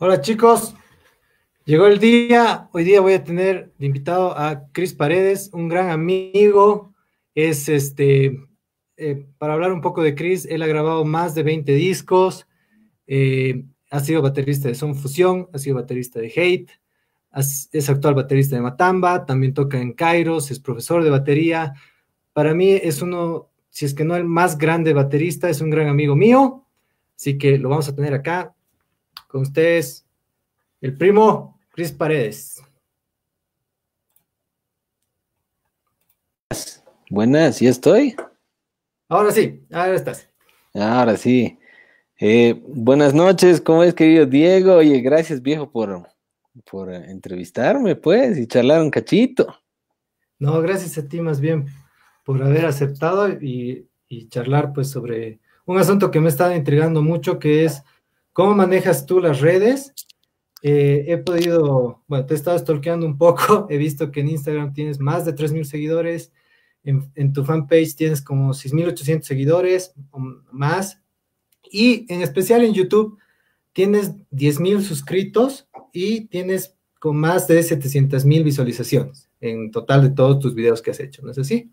Hola chicos, llegó el día. Hoy día voy a tener de invitado a Cris Paredes, un gran amigo. Es este, eh, para hablar un poco de Cris, él ha grabado más de 20 discos. Eh, ha sido baterista de Son Fusión, ha sido baterista de Hate, es actual baterista de Matamba, también toca en Kairos, es profesor de batería. Para mí es uno, si es que no el más grande baterista, es un gran amigo mío. Así que lo vamos a tener acá con ustedes el primo Cris Paredes. Buenas, ¿ya estoy? Ahora sí, ahora estás. Ahora sí. Eh, buenas noches, ¿cómo es, querido Diego? Oye, gracias, viejo, por, por entrevistarme, pues, y charlar un cachito. No, gracias a ti más bien por haber aceptado y, y charlar, pues, sobre un asunto que me está intrigando mucho, que es ¿Cómo manejas tú las redes? Eh, he podido, bueno, te he estado stalkeando un poco, he visto que en Instagram tienes más de 3.000 seguidores, en, tu fanpage tienes como 6.800 seguidores o más, y en especial en YouTube tienes 10.000 suscritos y tienes con más de 700.000 visualizaciones en total de todos tus videos que has hecho, ¿no es así?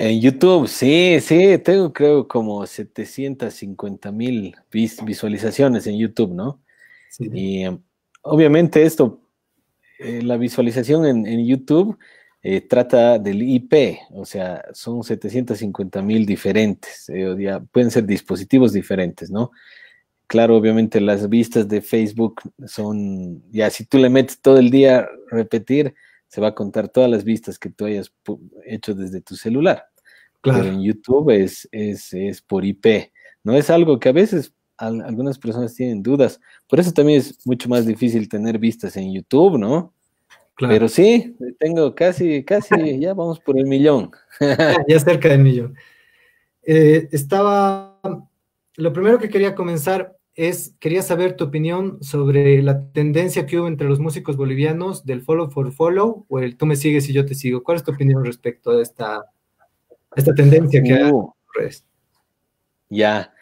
En YouTube, sí, sí, tengo creo como 750 mil visualizaciones en YouTube, ¿no? Y em, obviamente esto, eh, la visualización en, YouTube eh, trata del IP, o sea, son 750 mil diferentes, eh, pueden ser dispositivos diferentes, ¿no? Claro, obviamente las vistas de Facebook son, ya si tú le metes todo el día repetir, se va a contar todas las vistas que tú hayas hecho desde tu celular. Claro. Pero en YouTube es, es, por IP, ¿no? Es algo que a veces algunas personas tienen dudas. Por eso también es mucho más difícil tener vistas en YouTube, ¿no? Claro. Pero sí, tengo casi, casi, ya vamos por el millón. Ah, ya cerca del millón. Eh, estaba, lo primero que quería comenzar es, quería saber tu opinión sobre la tendencia que hubo entre los músicos bolivianos del follow for follow o el tú me sigues y yo te sigo. ¿Cuál es tu opinión respecto a esta esta tendencia que uh. pues. Ya,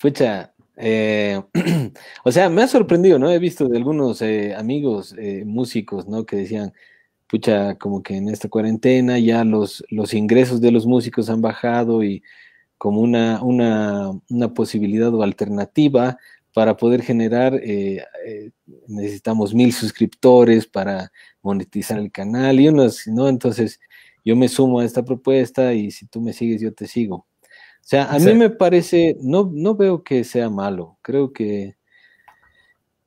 pucha. Eh, o sea, me ha sorprendido, ¿no? He visto de algunos eh, amigos eh, músicos, ¿no? Que decían, pucha, como que en esta cuarentena ya los, los ingresos de los músicos han bajado y como una, una, posibilidad o alternativa para poder generar, necesitamos mil suscriptores para monetizar el canal y unos, ¿no? Entonces, yo me sumo a esta propuesta y si tú me sigues, yo te sigo. O sea, a mí me parece, no, no veo que sea malo, creo que,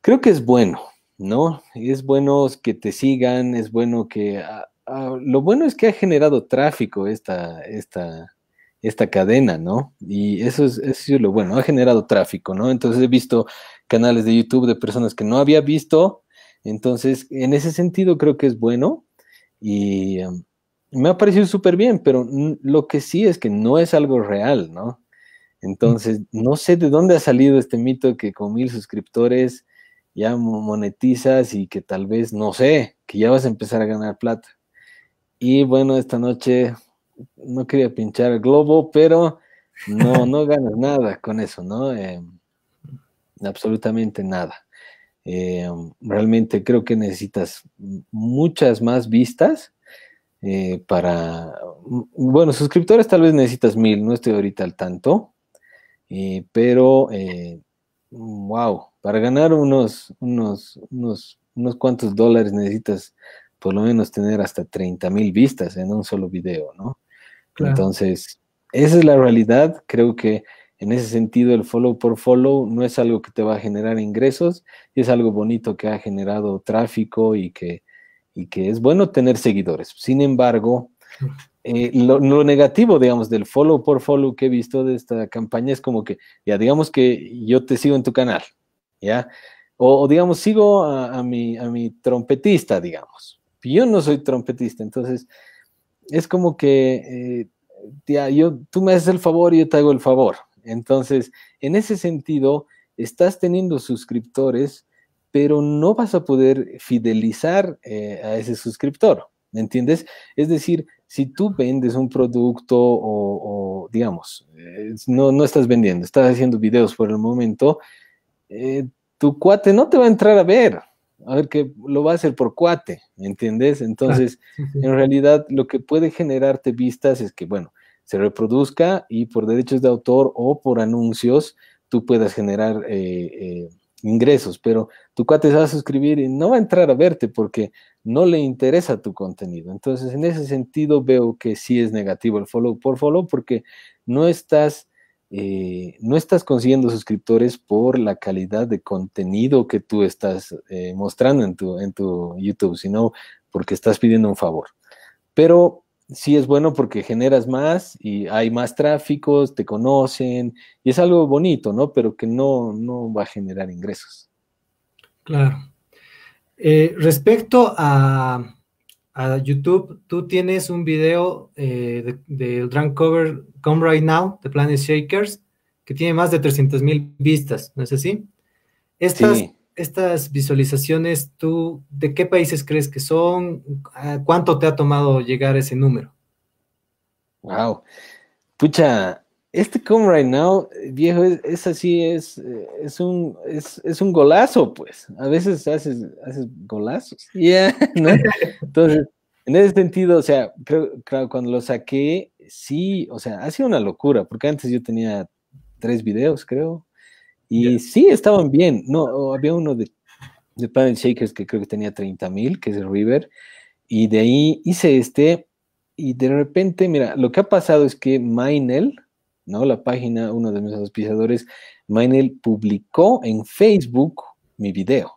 creo que es bueno, ¿no? Es bueno que te sigan, es bueno que... Ah, ah, lo bueno es que ha generado tráfico esta, esta, esta cadena, ¿no? Y eso es, eso es lo bueno, ha generado tráfico, ¿no? Entonces he visto canales de YouTube de personas que no había visto, entonces en ese sentido creo que es bueno y, um, me ha parecido súper bien, pero lo que sí es que no es algo real, ¿no? Entonces, no sé de dónde ha salido este mito que con mil suscriptores ya monetizas y que tal vez, no sé, que ya vas a empezar a ganar plata. Y bueno, esta noche no quería pinchar el globo, pero no, no ganas nada con eso, ¿no? Em, absolutamente nada. Em, realmente creo que necesitas muchas más vistas eh, para, mm, bueno, suscriptores tal vez necesitas mil, no estoy ahorita al tanto, eh, pero, wow, eh, para ganar unos, unos, unos, unos cuantos dólares necesitas por lo menos tener hasta 30 mil vistas en un solo video, ¿no? Entonces, esa es la realidad, creo que en ese sentido, el follow por follow no es algo que te va a generar ingresos, es algo bonito que ha generado tráfico y que y que es bueno tener seguidores. Sin embargo, eh, lo, negativo, digamos, del follow por follow que he visto de esta campaña es como que, ya digamos que yo te sigo en tu canal, ¿ya? O, digamos, sigo a, mi, a mi trompetista, digamos. Yo no soy trompetista, entonces es como que, eh, ya, yo, tú me haces el favor y yo te hago el favor. Entonces, en ese sentido, estás teniendo suscriptores pero no vas a poder fidelizar eh, a ese suscriptor, ¿me entiendes? Es decir, si tú vendes un producto o, digamos, eh, no, no estás vendiendo, estás haciendo videos por el momento, eh, tu cuate no te va a entrar a ver, a ver que lo va a hacer por cuate, ¿me entiendes? Entonces, en realidad lo que puede generarte vistas es que, bueno, se reproduzca y por derechos de autor o por anuncios tú puedas generar eh, ingresos, pero tu cuate se va a suscribir y no va a entrar a verte porque no le interesa tu contenido. Entonces, en ese sentido veo que sí es negativo el follow por follow porque no estás, eh, no estás consiguiendo suscriptores por la calidad de contenido que tú estás eh, mostrando en tu, en tu YouTube, sino porque estás pidiendo un favor. Pero sí es bueno porque generas más y hay más tráficos, te conocen y es algo bonito, ¿no? Pero que no, no va a generar ingresos. Claro. Eh, respecto a, YouTube, tú tienes un video eh, del de Drunk Cover Come Right Now de Planet Shakers que tiene más de 300 mil vistas, ¿no es así? Estas, sí estas visualizaciones, ¿tú de qué países crees que son? ¿Cuánto te ha tomado llegar a ese número? Wow. Pucha, este Come Right Now, viejo, es, así, es, eh, un, es, un golazo, pues. A veces haces, haces golazos. Yeah, ¿no? Entonces, en ese sentido, o sea, creo, claro, cuando lo saqué, sí, o sea, ha sido una locura, porque antes yo tenía tres videos, creo, y sí, estaban bien. No, había uno de, de Planet Shakers que creo que tenía 30 mil, que es el River. Y de ahí hice este. Y de repente, mira, lo que ha pasado es que Mainel, ¿no? La página, uno de mis auspiciadores, Mainel publicó en Facebook mi video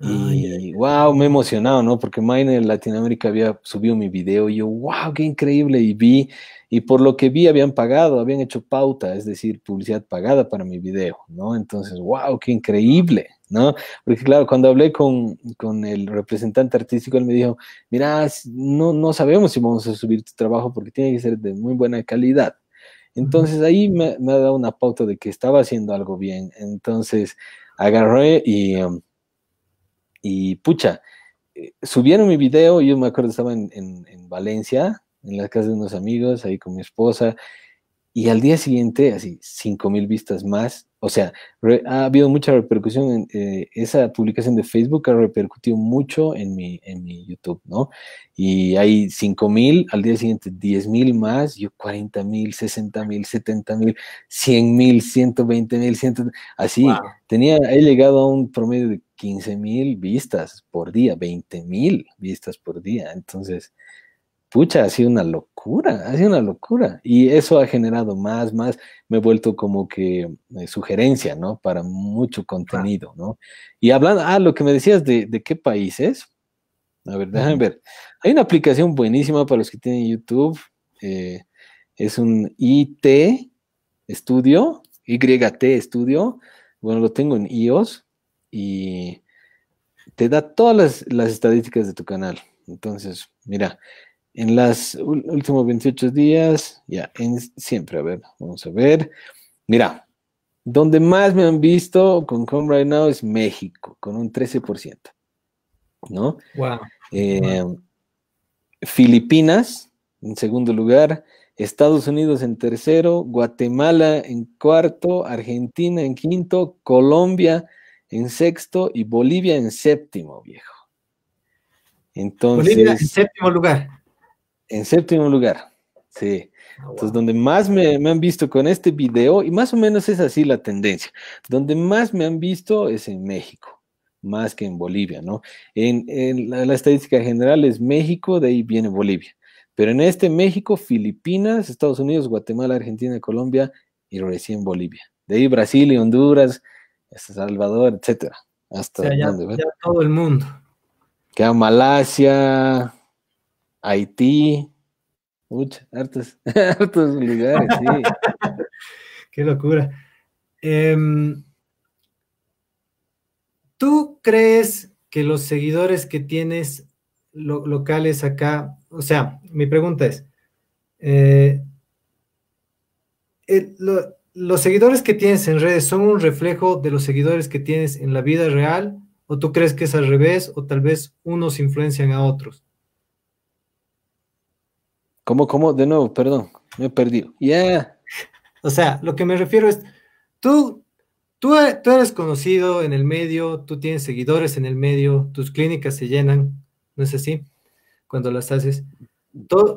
y, wow, me he emocionado, ¿no? Porque Mine en Latinoamérica había subido mi video y yo, wow, qué increíble. Y vi, y por lo que vi habían pagado, habían hecho pauta, es decir, publicidad pagada para mi video, ¿no? Entonces, wow, qué increíble, ¿no? Porque claro, cuando hablé con, el representante artístico, él me dijo, mira, no, no sabemos si vamos a subir tu trabajo porque tiene que ser de muy buena calidad. Entonces ahí me, me ha dado una pauta de que estaba haciendo algo bien. Entonces agarré y... Um, y pucha, eh, subieron mi video, yo me acuerdo, estaba en, en Valencia, en la casa de unos amigos, ahí con mi esposa, y al día siguiente, así, 5.000 vistas más. O sea, ha habido mucha repercusión. Eh, esa publicación de Facebook ha repercutido mucho en mi, en mi YouTube, ¿no? Y hay 5.000, al día siguiente 10.000 más, yo 40.000, 60.000, 70.000, 100.000, 120.000, 100, así. Tenía, he llegado a un promedio de 15.000 vistas por día, 20.000 vistas por día. Entonces, pucha, ha sido una locura hace ha una locura. Y eso ha generado más, más, me he vuelto como que eh, sugerencia, ¿no? Para mucho contenido, ¿no? Y hablando, ah, lo que me decías de, de qué países, a ver, déjame ver. Hay una aplicación buenísima para los que tienen YouTube, eh, es un IT Studio, YT estudio bueno, lo tengo en iOS y te da todas las, las estadísticas de tu canal. Entonces, mira, en los últimos 28 días, ya, siempre, a ver, vamos a ver. Mira, donde más me han visto con Come Right Now es México, con un 13%, ¿no? Wow. Eh, Filipinas, en segundo lugar, Estados Unidos en tercero, Guatemala en cuarto, Argentina en quinto, Colombia en sexto y Bolivia en séptimo, viejo. Entonces, Bolivia en séptimo lugar. En séptimo lugar, sí. Ah, Entonces, donde más me, han visto con este video, y más o menos es así la tendencia, donde más me han visto es en México, más que en Bolivia, ¿no? En, la, estadística general es México, de ahí viene Bolivia. Pero en este México, Filipinas, Estados Unidos, Guatemala, Argentina, Colombia y recién Bolivia. De ahí Brasil y Honduras, Salvador, etcétera. Hasta donde ya, todo el mundo. Que a Malasia, Haití, hartos, lugares, sí. Qué locura. Em, ¿Tú crees que los seguidores que tienes locales acá, o sea, mi pregunta es, eh, ¿los seguidores que tienes en redes son un reflejo de los seguidores que tienes en la vida real? ¿O tú crees que es al revés? ¿O tal vez unos influencian a otros? ¿Cómo, cómo? De nuevo, perdón, me he perdido. Ya. Yeah. O sea, lo que me refiero es, tú, tú, tú eres conocido en el medio, tú tienes seguidores en el medio, tus clínicas se llenan, ¿no es así? Cuando las haces. Todo,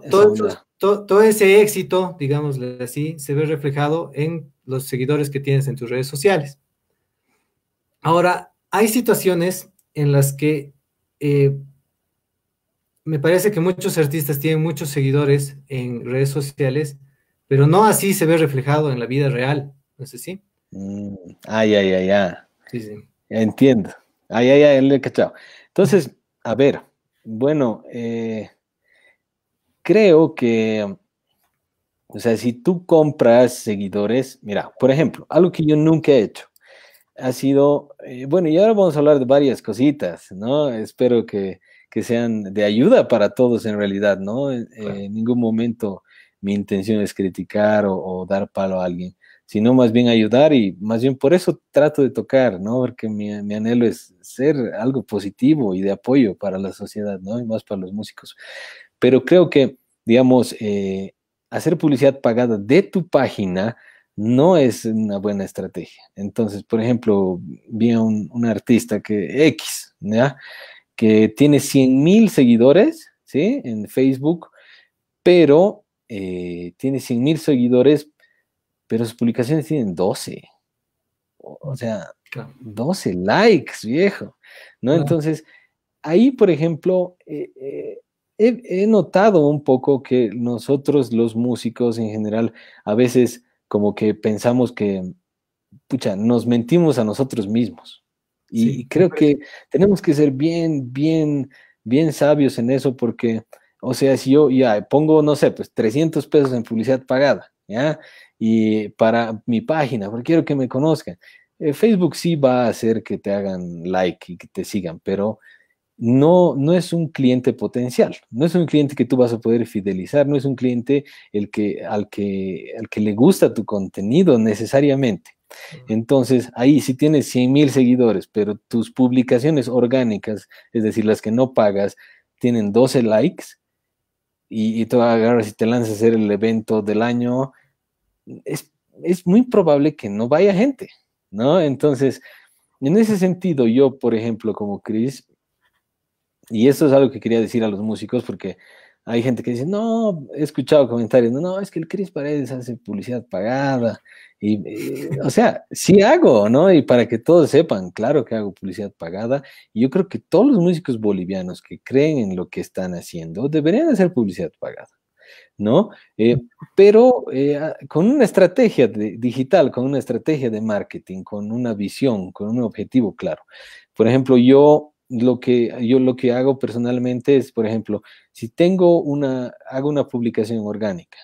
todo, ese éxito, digámosle así, se ve reflejado en los seguidores que tienes en tus redes sociales. Ahora, hay situaciones en las que eh, me parece que muchos artistas tienen muchos seguidores en redes sociales, pero no así se ve reflejado en la vida real, ¿no sé si mm, ay, ay, ay, ay, ah. entiendo. Ay, ay, ay, le he cachado. Entonces, a ver, bueno, eh, creo que, o sea, si tú compras seguidores, mira, por ejemplo, algo que yo nunca he hecho ha sido, eh, bueno, y ahora vamos a hablar de varias cositas, ¿no? Espero que que sean de ayuda para todos en realidad, ¿no? Eh, en ningún momento mi intención es criticar o, dar palo a alguien, sino más bien ayudar y más bien por eso trato de tocar, ¿no? Porque mi, anhelo es ser algo positivo y de apoyo para la sociedad, ¿no? Y más para los músicos. Pero creo que, digamos, eh, hacer publicidad pagada de tu página no es una buena estrategia. Entonces, por ejemplo, vi a un, un artista que X, ¿ya? que tiene 100 mil seguidores, En Facebook, pero eh, tiene 100 mil seguidores, pero sus publicaciones tienen 12. O mm, sea, 12 likes, viejo, ¿no? Entonces, ahí, por ejemplo, eh, eh, he, he notado un poco que nosotros los músicos en general, a veces como que pensamos que, pucha, nos mentimos a nosotros mismos. Y creo que tenemos que ser bien, bien, bien sabios en eso porque, o sea, si yo ya pongo, no sé, pues 300 pesos en publicidad pagada, ¿ya? Y para mi página, porque quiero que me conozcan. Eh, Facebook sí va a hacer que te hagan like y que te sigan, pero no, no es un cliente potencial, no es un cliente que tú vas a poder fidelizar, no es un cliente el que, al, que, al que le gusta tu contenido necesariamente. Entonces, ahí si tienes 100 mil seguidores, pero tus publicaciones orgánicas, es decir, las que no pagas, tienen 12 likes y, y tú agarras y te lanzas a hacer el evento del año, es, es muy probable que no vaya gente, ¿no? Entonces, en ese sentido, yo, por ejemplo, como Chris, y eso es algo que quería decir a los músicos porque hay gente que dice, no, he escuchado comentarios, no, no, es que el Chris Paredes hace publicidad pagada eh, o sea, sí hago, ¿no? Y para que todos sepan, claro que hago publicidad pagada. Y yo creo que todos los músicos bolivianos que creen en lo que están haciendo deberían hacer publicidad pagada, ¿no? Eh, pero eh, ah, con una estrategia digital, con una estrategia de marketing, con una visión, con un objetivo claro. Por ejemplo, yo lo que yo lo que hago personalmente es, por ejemplo, si tengo una hago una publicación orgánica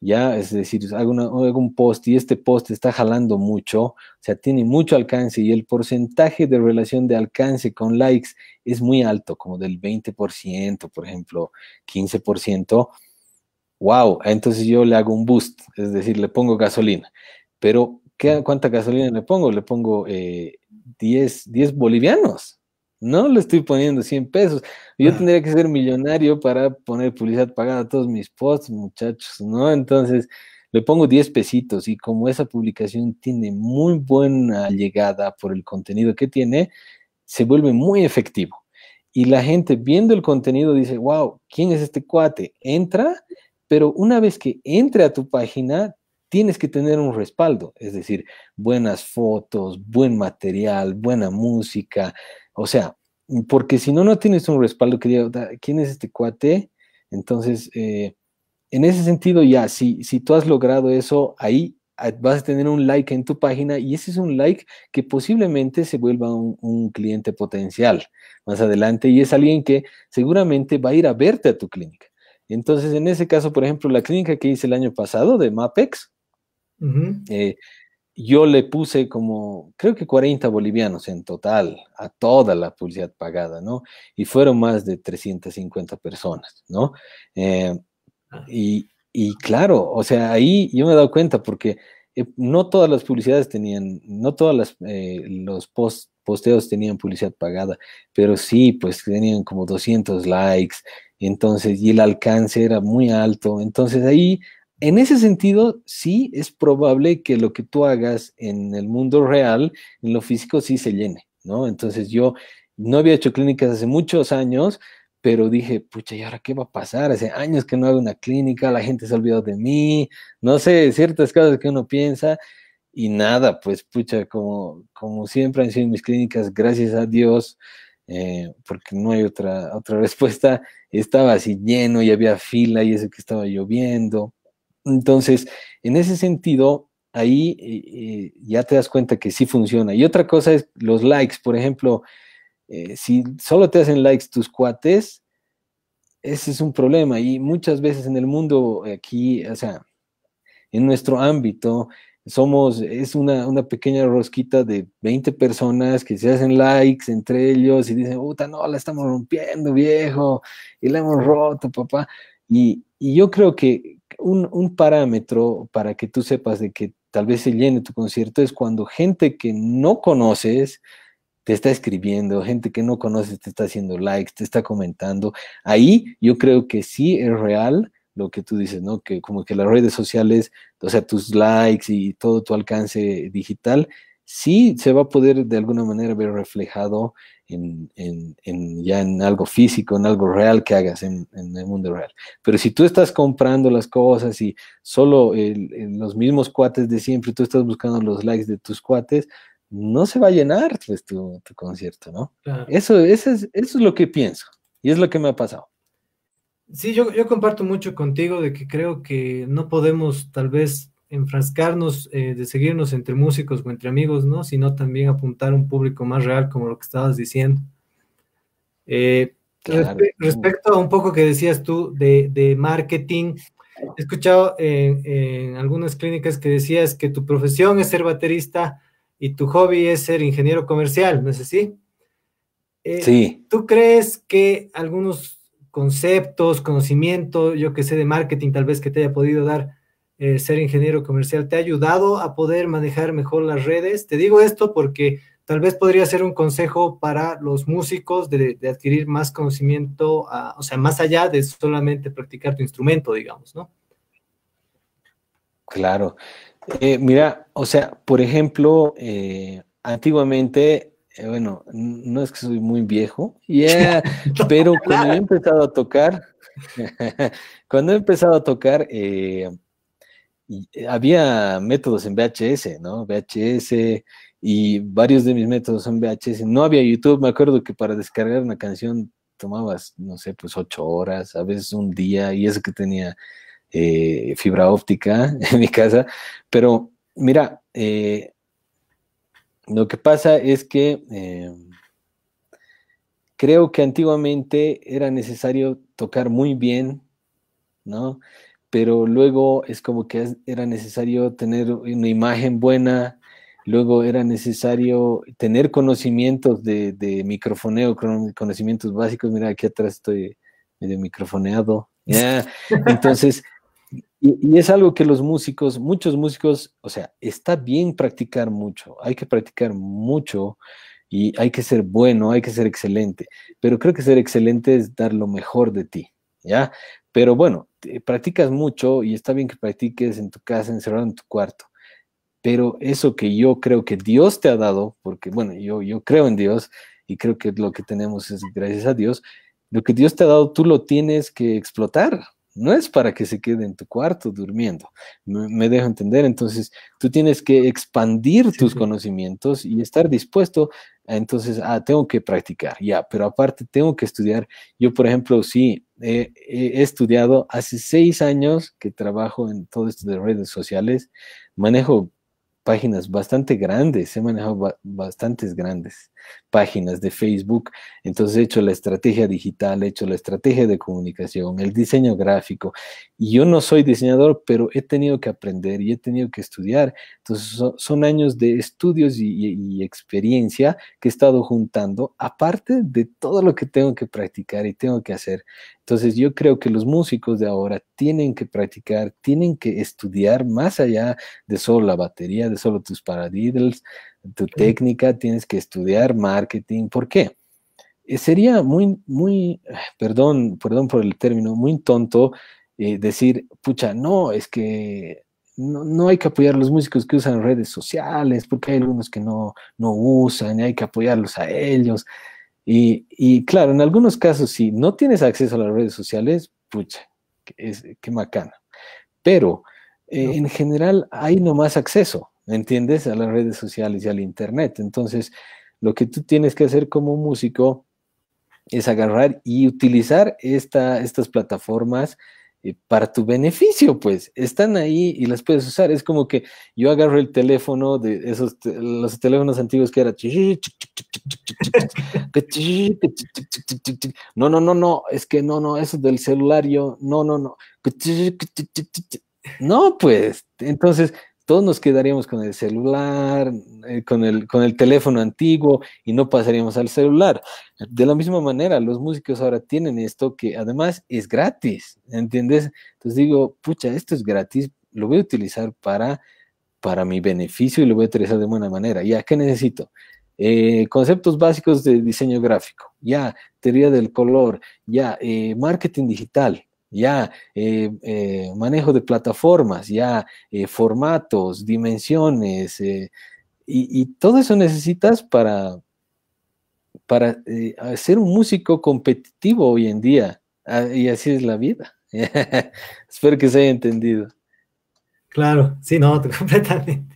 ya, es decir, hago, un post y este post está jalando mucho, o sea, tiene mucho alcance y el porcentaje de relación de alcance con likes es muy alto, como del 20%, por ejemplo, 15%, wow, entonces yo le hago un boost, es decir, le pongo gasolina, pero ¿qué, ¿cuánta gasolina le pongo? Le pongo 10, eh, 10 bolivianos, no le estoy poniendo 100 pesos. Yo tendría que ser millonario para poner publicidad pagada a todos mis posts, muchachos, ¿no? Entonces, le pongo 10 pesitos y como esa publicación tiene muy buena llegada por el contenido que tiene, se vuelve muy efectivo. Y la gente viendo el contenido dice, wow, ¿quién es este cuate? Entra, pero una vez que entre a tu página, tienes que tener un respaldo, es decir, buenas fotos, buen material, buena música, o sea, porque si no, no tienes un respaldo que ¿quién es este cuate? Entonces, eh, en ese sentido, ya, si, si tú has logrado eso, ahí ah, vas a tener un like en tu página y ese es un like que posiblemente se vuelva un, cliente potencial más adelante y es alguien que seguramente va a ir a verte a tu clínica. Entonces, en ese caso, por ejemplo, la clínica que hice el año pasado de MAPEX, yo le puse como, creo que 40 bolivianos en total a toda la publicidad pagada, ¿no? Y fueron más de 350 personas, ¿no? Eh, ah. y, claro, o sea, ahí yo me he dado cuenta porque eh, no todas las publicidades tenían, no todas eh, los posteos tenían publicidad pagada, pero sí, pues tenían como 200 likes, entonces, y el alcance era muy alto, entonces ahí en ese sentido, sí es probable que lo que tú hagas en el mundo real, en lo físico, sí se llene, ¿no? Entonces yo no había hecho clínicas hace muchos años, pero dije, pucha, ¿y ahora qué va a pasar? Hace años que no hago una clínica, la gente se ha olvidado de mí, no sé, ciertas cosas que uno piensa. Y nada, pues pucha, como, como siempre han sido mis clínicas, gracias a Dios, eh, porque no hay otra, otra respuesta, estaba así lleno y había fila y eso que estaba lloviendo. Entonces, en ese sentido, ahí eh, eh, ya te das cuenta que sí funciona. Y otra cosa es los likes, por ejemplo, eh, si solo te hacen likes tus cuates, ese es un problema. Y muchas veces en el mundo aquí, o sea, en nuestro ámbito, somos, es una, pequeña rosquita de 20 personas que se hacen likes entre ellos y dicen, puta, no, la estamos rompiendo, viejo, y la hemos roto, papá. Y, y yo creo que un, parámetro para que tú sepas de que tal vez se llene tu concierto es cuando gente que no conoces te está escribiendo, gente que no conoces te está haciendo likes, te está comentando. Ahí yo creo que sí es real lo que tú dices, ¿no? Que como que las redes sociales, o sea, tus likes y todo tu alcance digital, sí se va a poder de alguna manera ver reflejado en, ya en algo físico, en algo real que hagas en, el mundo real. Pero si tú estás comprando las cosas y solo en los mismos cuates de siempre, tú estás buscando los likes de tus cuates, no se va a llenar pues, tu, concierto, ¿no? Eso, eso, es, eso es lo que pienso y es lo que me ha pasado. Sí, yo, yo comparto mucho contigo de que creo que no podemos tal vez enfrascarnos eh, de seguirnos entre músicos o entre amigos, ¿no? Sino también apuntar a un público más real, como lo que estabas diciendo. Eh, respecto a un poco que decías tú de, marketing, he escuchado en, algunas clínicas que decías que tu profesión es ser baterista y tu hobby es ser ingeniero comercial, ¿no es así? Eh, ¿Tú crees que algunos conceptos, conocimientos yo que sé, de marketing tal vez que te haya podido dar, eh, ser ingeniero comercial te ha ayudado a poder manejar mejor las redes. Te digo esto porque tal vez podría ser un consejo para los músicos de, adquirir más conocimiento, ah, o sea, más allá de solamente practicar tu instrumento, digamos, ¿no? Claro. Eh, mira, o sea, por ejemplo, eh, antiguamente, bueno, no es que soy muy viejo, pero cuando he empezado a tocar, cuando he empezado a tocar, eh, había métodos en VHS, ¿no? VHS y varios de mis métodos son VHS. No había YouTube, me acuerdo que para descargar una canción tomabas, no sé, pues ocho horas, a veces un día, y eso que tenía eh, fibra óptica en mi casa. Pero mira, eh, lo que pasa es que em, creo que antiguamente era necesario tocar muy bien, ¿no? pero luego es como que era necesario tener una imagen buena, luego era necesario tener conocimientos de, de microfoneo, conocimientos básicos, mira, aquí atrás estoy medio microfoneado, entonces... y, es algo que los músicos, muchos músicos, o sea, está bien practicar mucho, hay que practicar mucho y hay que ser bueno, hay que ser excelente, pero creo que ser excelente es dar lo mejor de ti, ¿ya? Pero bueno, practicas mucho y está bien que practiques en tu casa, encerrado en tu cuarto. Pero eso que yo creo que Dios te ha dado, porque bueno, yo, yo creo en Dios y creo que lo que tenemos es gracias a Dios, lo que Dios te ha dado tú lo tienes que explotar, no es para que se quede en tu cuarto durmiendo. Me, dejo entender. Entonces, tú tienes que expandir tus conocimientos y estar dispuesto. entonces, ah, tengo que practicar, ya, pero aparte tengo que estudiar. Yo, por ejemplo, sí, he estudiado hace seis años que trabajo en todo esto de redes sociales. Manejo páginas bastante grandes, he manejado bastantes grandes páginas de Facebook, entonces he hecho la estrategia digital, he hecho la estrategia de comunicación, el diseño gráfico. Y yo no soy diseñador, pero he tenido que aprender y he tenido que estudiar. Entonces son, años de estudios y experiencia que he estado juntando, aparte de todo lo que tengo que practicar y tengo que hacer. Entonces yo creo que los músicos de ahora tienen que practicar, tienen que estudiar más allá de solo la batería, de solo tus paradiddles, tu técnica, tienes que estudiar marketing. ¿Por qué? Eh, sería muy, muy, perdón, perdón por el término, muy tonto eh, decir, pucha, no, es que no, hay que apoyar a los músicos que usan redes sociales, porque hay algunos que no, no usan, y hay que apoyarlos a ellos. Y, claro, en algunos casos, si no tienes acceso a las redes sociales, pucha, es, qué macana. Pero eh, en general hay no más acceso, ¿me entiendes? A las redes sociales y al Internet. Entonces, lo que tú tienes que hacer como músico es agarrar y utilizar estas plataformas para tu beneficio, pues están ahí y las puedes usar. Es como que yo agarro el teléfono de esos los teléfonos antiguos que era no, no, no, no, es que no, no, eso del celular yo, no, no, no. No, pues, entonces todos nos quedaríamos con el celular, eh, con, el, con el teléfono antiguo y no pasaríamos al celular. De la misma manera, los músicos ahora tienen esto que además es gratis, ¿entiendes? Entonces digo, pucha, esto es gratis, lo voy a utilizar para, para mi beneficio y lo voy a utilizar de buena manera. ¿Ya qué necesito? Eh, conceptos básicos de diseño gráfico, ya, teoría del color, ya, eh, marketing digital, ya eh, eh, manejo de plataformas, ya eh, formatos, dimensiones, y, todo eso necesitas para, para ser un músico competitivo hoy en día. Ah, y así es la vida. Espero que se haya entendido. Claro, sí, no, completamente.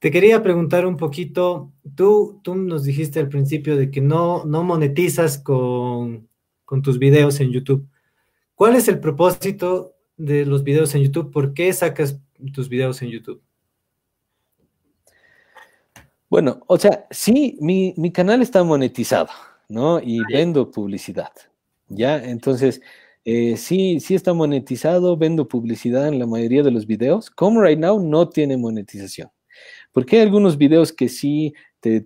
Te quería preguntar un poquito, tú, tú nos dijiste al principio de que no, no monetizas con, con tus videos en YouTube. ¿Cuál es el propósito de los videos en YouTube? ¿Por qué sacas tus videos en YouTube? Bueno, o sea, sí, mi, canal está monetizado, ¿no? Y ah, vendo publicidad, ¿ya? Entonces, eh, sí, sí está monetizado, vendo publicidad en la mayoría de los videos. Como Right Now no tiene monetización. Porque hay algunos videos que sí te,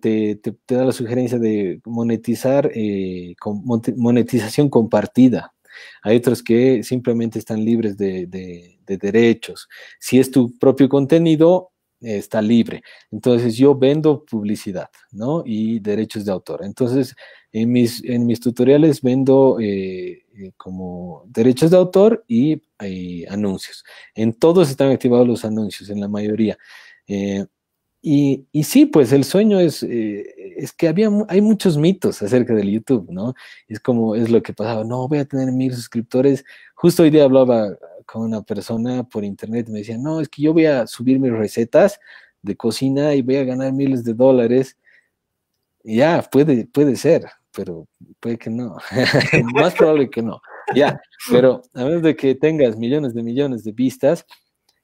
da la sugerencia de monetizar eh, con monetización compartida, hay otros que simplemente están libres de, derechos. Si es tu propio contenido, está libre. Entonces yo vendo publicidad, ¿no? Y derechos de autor. Entonces en mis, en mis tutoriales vendo eh, eh, como derechos de autor y, eh, anuncios. En todos están activados los anuncios, en la mayoría. Y, sí, pues el sueño es, eh, es que había, hay muchos mitos acerca del YouTube, ¿no? Es como es lo que pasaba, no, voy a tener mil suscriptores. Justo hoy día hablaba con una persona por internet y me decía, no, es que yo voy a subir mis recetas de cocina y voy a ganar miles de dólares. ya, puede, puede ser, pero puede que no. Más probable que no. Ya, pero a menos de que tengas millones de millones de vistas,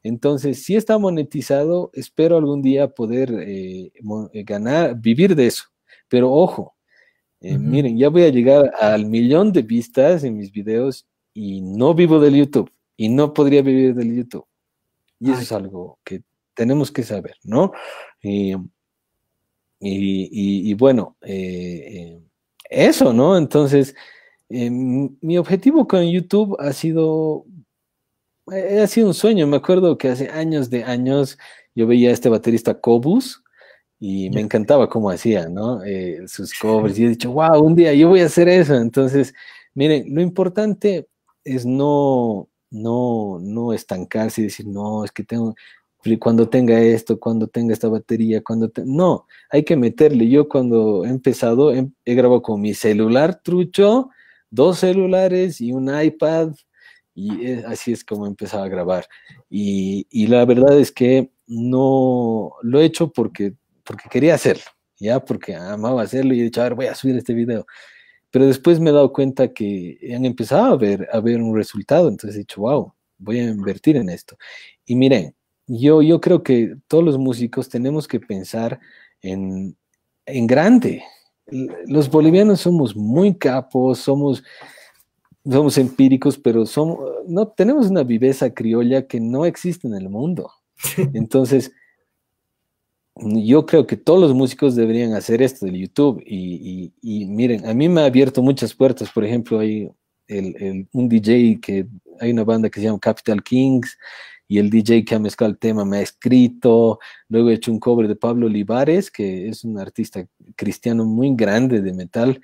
entonces, si está monetizado, espero algún día poder eh, eh, ganar, vivir de eso. Pero ojo, eh, miren, ya voy a llegar al millón de vistas en mis videos y no vivo del YouTube y no podría vivir del YouTube. Y eso es algo que tenemos que saber, ¿no? y, bueno, eso, ¿no? Entonces, mi objetivo con YouTube ha sido ha sido un sueño. Me acuerdo que hace años de años yo veía a este baterista Cobus y me encantaba cómo hacía, ¿no? Eh, sus covers. Y he dicho, wow, un día yo voy a hacer eso. Entonces, miren, lo importante es no, no, no estancarse y decir, no, es que tengo, cuando tenga esto, cuando tenga esta batería, cuando no, hay que meterle. Yo cuando he empezado he, grabado con mi celular trucho, dos celulares y un iPad y eh, así es como empezaba a grabar. Y, la verdad es que no lo he hecho porque, porque quería hacerlo, ya porque amaba hacerlo y he dicho, a ver, voy a subir este video. Pero después me he dado cuenta que han empezado a ver, a ver un resultado, entonces he dicho, wow, voy a invertir en esto. Y miren, yo, yo creo que todos los músicos tenemos que pensar en, en grande. Los bolivianos somos muy capos, somos somos empíricos, pero no tenemos una viveza criolla que no existe en el mundo. Entonces, yo creo que todos los músicos deberían hacer esto del YouTube. Y, y, y miren, a mí me ha abierto muchas puertas. Por ejemplo, hay el, el, un DJ que hay una banda que se llama Capital Kings. Y el DJ que ha mezclado el tema me ha escrito. Luego he hecho un cover de Pablo Olivares, que es un artista cristiano muy grande de metal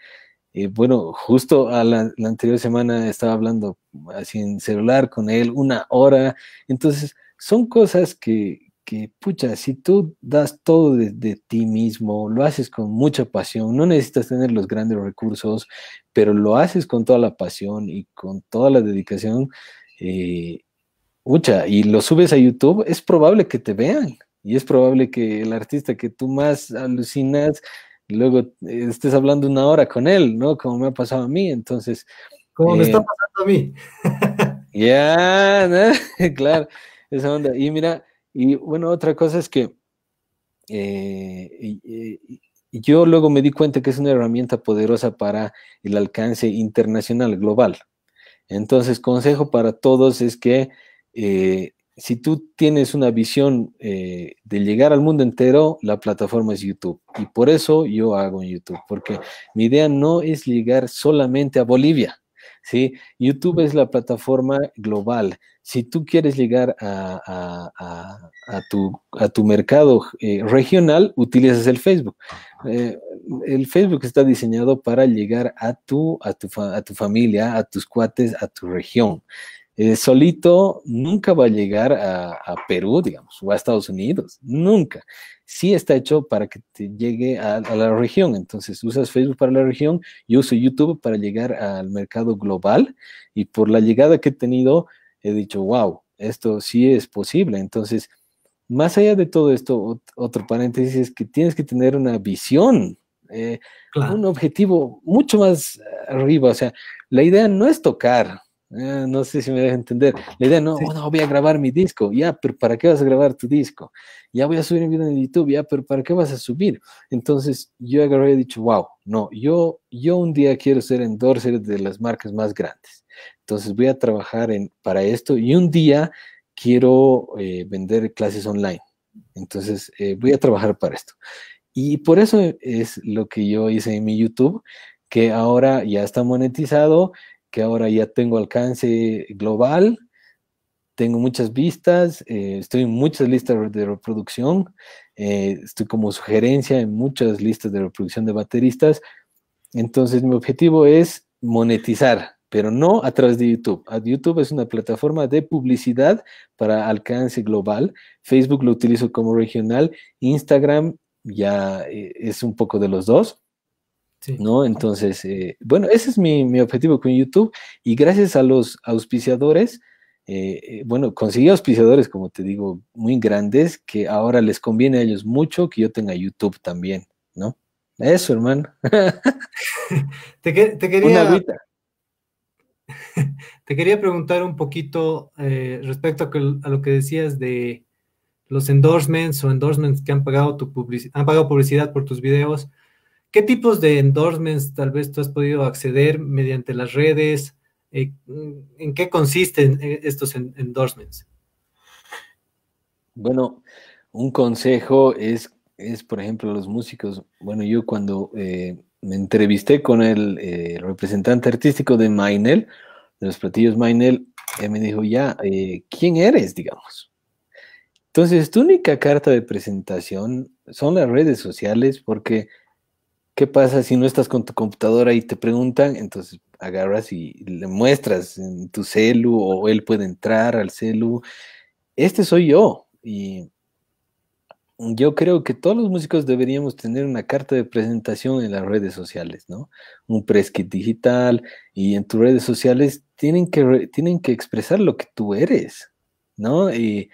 eh, bueno, justo la, anterior semana estaba hablando así en celular con él una hora. Entonces, son cosas que, pucha, si tú das todo de, ti mismo, lo haces con mucha pasión, no necesitas tener los grandes recursos, pero lo haces con toda la pasión y con toda la dedicación. Eh, pucha, y lo subes a YouTube, es probable que te vean y es probable que el artista que tú más alucinas luego eh, estés hablando una hora con él, ¿no? Como me ha pasado a mí, entonces... Como me eh, está pasando a mí. ya, ¿no? claro, esa onda. Y mira, y bueno, otra cosa es que eh, yo luego me di cuenta que es una herramienta poderosa para el alcance internacional, global. Entonces, consejo para todos es que eh, si tú tienes una visión eh, de llegar al mundo entero, la plataforma es YouTube. Y por eso yo hago en YouTube, porque mi idea no es llegar solamente a Bolivia. ¿sí? YouTube es la plataforma global. Si tú quieres llegar a, tu, mercado eh, regional, utilizas el Facebook. Eh, el Facebook está diseñado para llegar a tu, a, tu, a tu familia, a tus cuates, a tu región. Eh, solito nunca va a llegar a, Perú, digamos, o a Estados Unidos, nunca. Sí está hecho para que te llegue a, la región, entonces usas Facebook para la región, yo uso YouTube para llegar al mercado global y por la llegada que he tenido he dicho, wow, esto sí es posible. Entonces, más allá de todo esto, otro paréntesis es que tienes que tener una visión, eh, un objetivo mucho más arriba, o sea, la idea no es tocar Ah, no sé si me deja entender. La idea no, oh, no, voy a grabar mi disco. Ya, pero ¿para qué vas a grabar tu disco? Ya voy a subir un video en YouTube. Ya, pero ¿para qué vas a subir? Entonces yo agarré y dicho, wow, no, yo, yo un día quiero ser endorser de las marcas más grandes. Entonces voy a trabajar en, para esto y un día quiero eh, vender clases online. Entonces eh, voy a trabajar para esto. Y por eso es lo que yo hice en mi YouTube, que ahora ya está monetizado ahora ya tengo alcance global, tengo muchas vistas, eh, estoy en muchas listas de reproducción, eh, estoy como sugerencia en muchas listas de reproducción de bateristas. Entonces mi objetivo es monetizar, pero no a través de YouTube. YouTube es una plataforma de publicidad para alcance global. Facebook lo utilizo como regional, Instagram ya eh, es un poco de los dos. ¿No? Entonces, eh, bueno, ese es mi, objetivo con YouTube y gracias a los auspiciadores, eh, eh, bueno, conseguí auspiciadores, como te digo, muy grandes que ahora les conviene a ellos mucho que yo tenga YouTube también, ¿no? Eso, hermano. te, quería... preguntar un poquito respecto a, lo que decías de los endorsements o endorsements que han pagado tu han pagado publicidad por tus videos. ¿Qué tipos de endorsements tal vez tú has podido acceder mediante las redes? Eh, mm, ¿En qué consisten eh, estos endorsements? Bueno, un consejo es, es, por ejemplo, los músicos. Bueno, yo cuando eh, me entrevisté con el representante artístico de Mainel, de los platillos Mainel, él me dijo, ya, ¿quién eres, digamos? Entonces, tu única carta de presentación son las redes sociales porque ¿qué pasa si no estás con tu computadora y te preguntan? Entonces agarras y le muestras en tu celu o él puede entrar al celu. Este soy yo y yo creo que todos los músicos deberíamos tener una carta de presentación en las redes sociales, ¿no? Un preskit digital y en tus redes sociales tienen que, tienen que expresar lo que tú eres, ¿no? Y,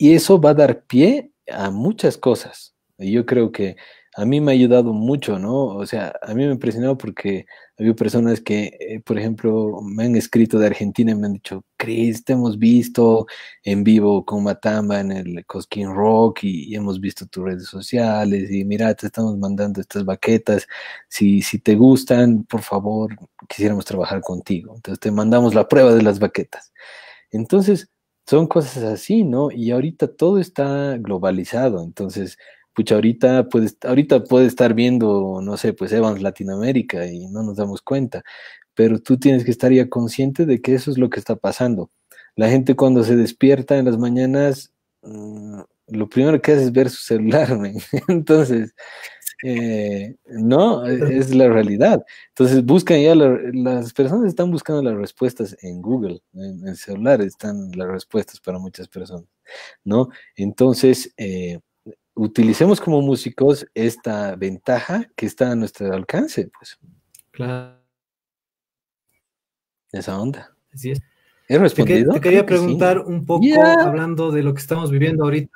eso va a dar pie a muchas cosas. Yo creo que a mí me ha ayudado mucho, ¿no? O sea, a mí me ha impresionado porque había personas que, eh, por ejemplo, me han escrito de Argentina y me han dicho, Chris, te hemos visto en vivo con Matamba en el Cosquín Rock y, hemos visto tus redes sociales y mira, te estamos mandando estas baquetas. Si, si te gustan, por favor, quisiéramos trabajar contigo. Entonces te mandamos la prueba de las baquetas. Entonces, son cosas así, ¿no? Y ahorita todo está globalizado, entonces pucha, ahorita puede, ahorita puede estar viendo, no sé, pues Evans Latinoamérica y no nos damos cuenta, pero tú tienes que estar ya consciente de que eso es lo que está pasando. La gente cuando se despierta en las mañanas, mm, lo primero que hace es ver su celular, entonces, eh, no, es la realidad. Entonces buscan ya, las personas están buscando las respuestas en Google, en el celular están las respuestas para muchas personas, ¿no? Entonces, eh, utilicemos como músicos esta ventaja que está a nuestro alcance, pues. Claro. Esa onda. Así es. ¿He respondido? Te, quería preguntar un poco, hablando de lo que estamos viviendo ahorita.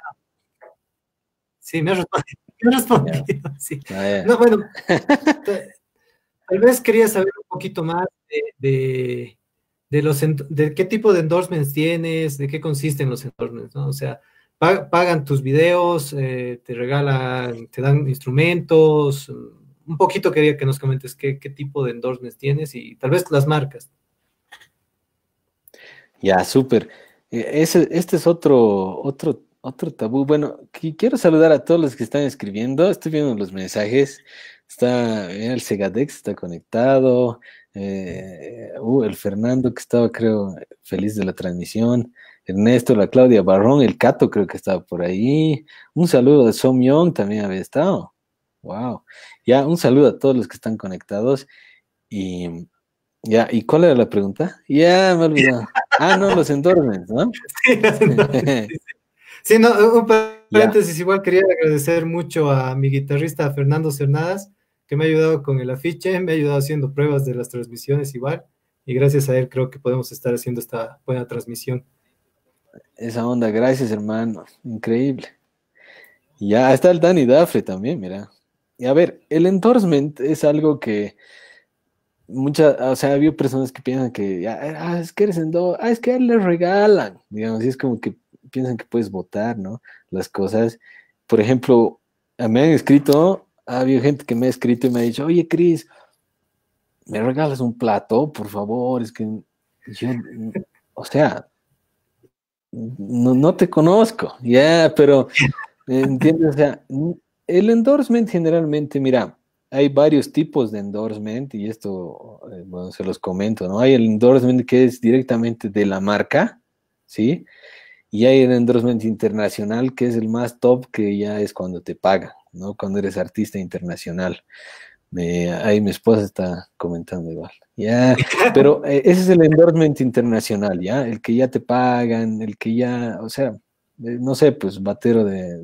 Sí, me has respondido. Ah, no, bueno, tal vez quería saber un poquito más de, de, los, de qué tipo de endorsements tienes, de qué consisten los endorsements, ¿no? O sea, pagan tus videos, eh, te regalan, te dan instrumentos. Un poquito quería que nos comentes qué, tipo de endorsements tienes y tal vez las marcas. Ya, súper. E, este es otro, otro, otro tabú. Bueno, quiero saludar a todos los que están escribiendo. Estoy viendo los mensajes. Está el Segadex, está conectado. Eh, uh, el Fernando que estaba, creo, feliz de la transmisión. Ernesto, la Claudia Barrón, el Cato creo que estaba por ahí. Un saludo de Som Young también había estado. Wow. Ya, un saludo a todos los que están conectados. Y ya, ¿y cuál era la pregunta? Ya, me olvidado. Ah, no, los endormes, ¿no? Sí, no, un paréntesis, igual quería agradecer mucho a mi guitarrista Fernando Cernadas, que me ha ayudado con el afiche, me ha ayudado haciendo pruebas de las transmisiones igual, y gracias a él creo que podemos estar haciendo esta buena transmisión. Esa onda, gracias hermano, increíble. Ya está el Danny Daffre también, mira. Y a ver, el endorsement es algo que muchas, o sea, había personas que piensan que, ah, ah, es que eres endorsement, ah, es que le regalan, digamos, y es como que piensan que puedes votar, ¿no? Las cosas. Por ejemplo, me han escrito, ha habido gente que me ha escrito y me ha dicho, oye, Cris, ¿me regalas un plato, por favor? Es que yo, o sea, no, no te conozco, ya, pero, eh, ¿entiendes? O sea, el endorsement generalmente, mira, hay varios tipos de endorsement y esto, eh, bueno, se los comento, ¿no? Hay el endorsement que es directamente de la marca, ¿sí? Y hay el endorsement internacional que es el más top, que ya es cuando te pagan, ¿no? Cuando eres artista internacional. Me, ahí mi esposa está comentando igual. Ya, pero eh, ese es el endorsement internacional, ¿ya? El que ya te pagan, el que ya, o sea, eh, no sé, pues batero de,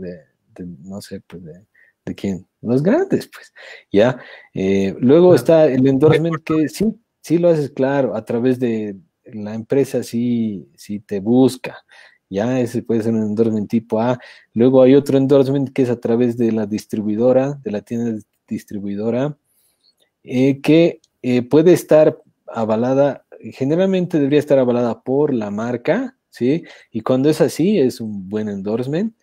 no sé, pues de, quién, los grandes, pues, ¿ya? Eh, luego está el endorsement que sí, sí lo haces claro, a través de la empresa sí, sí te busca, ¿ya? Ese puede ser un endorsement tipo A. Luego hay otro endorsement que es a través de la distribuidora, de la tienda distribuidora, que eh, puede estar avalada, generalmente debería estar avalada por la marca, ¿sí? Y cuando es así, es un buen endorsement.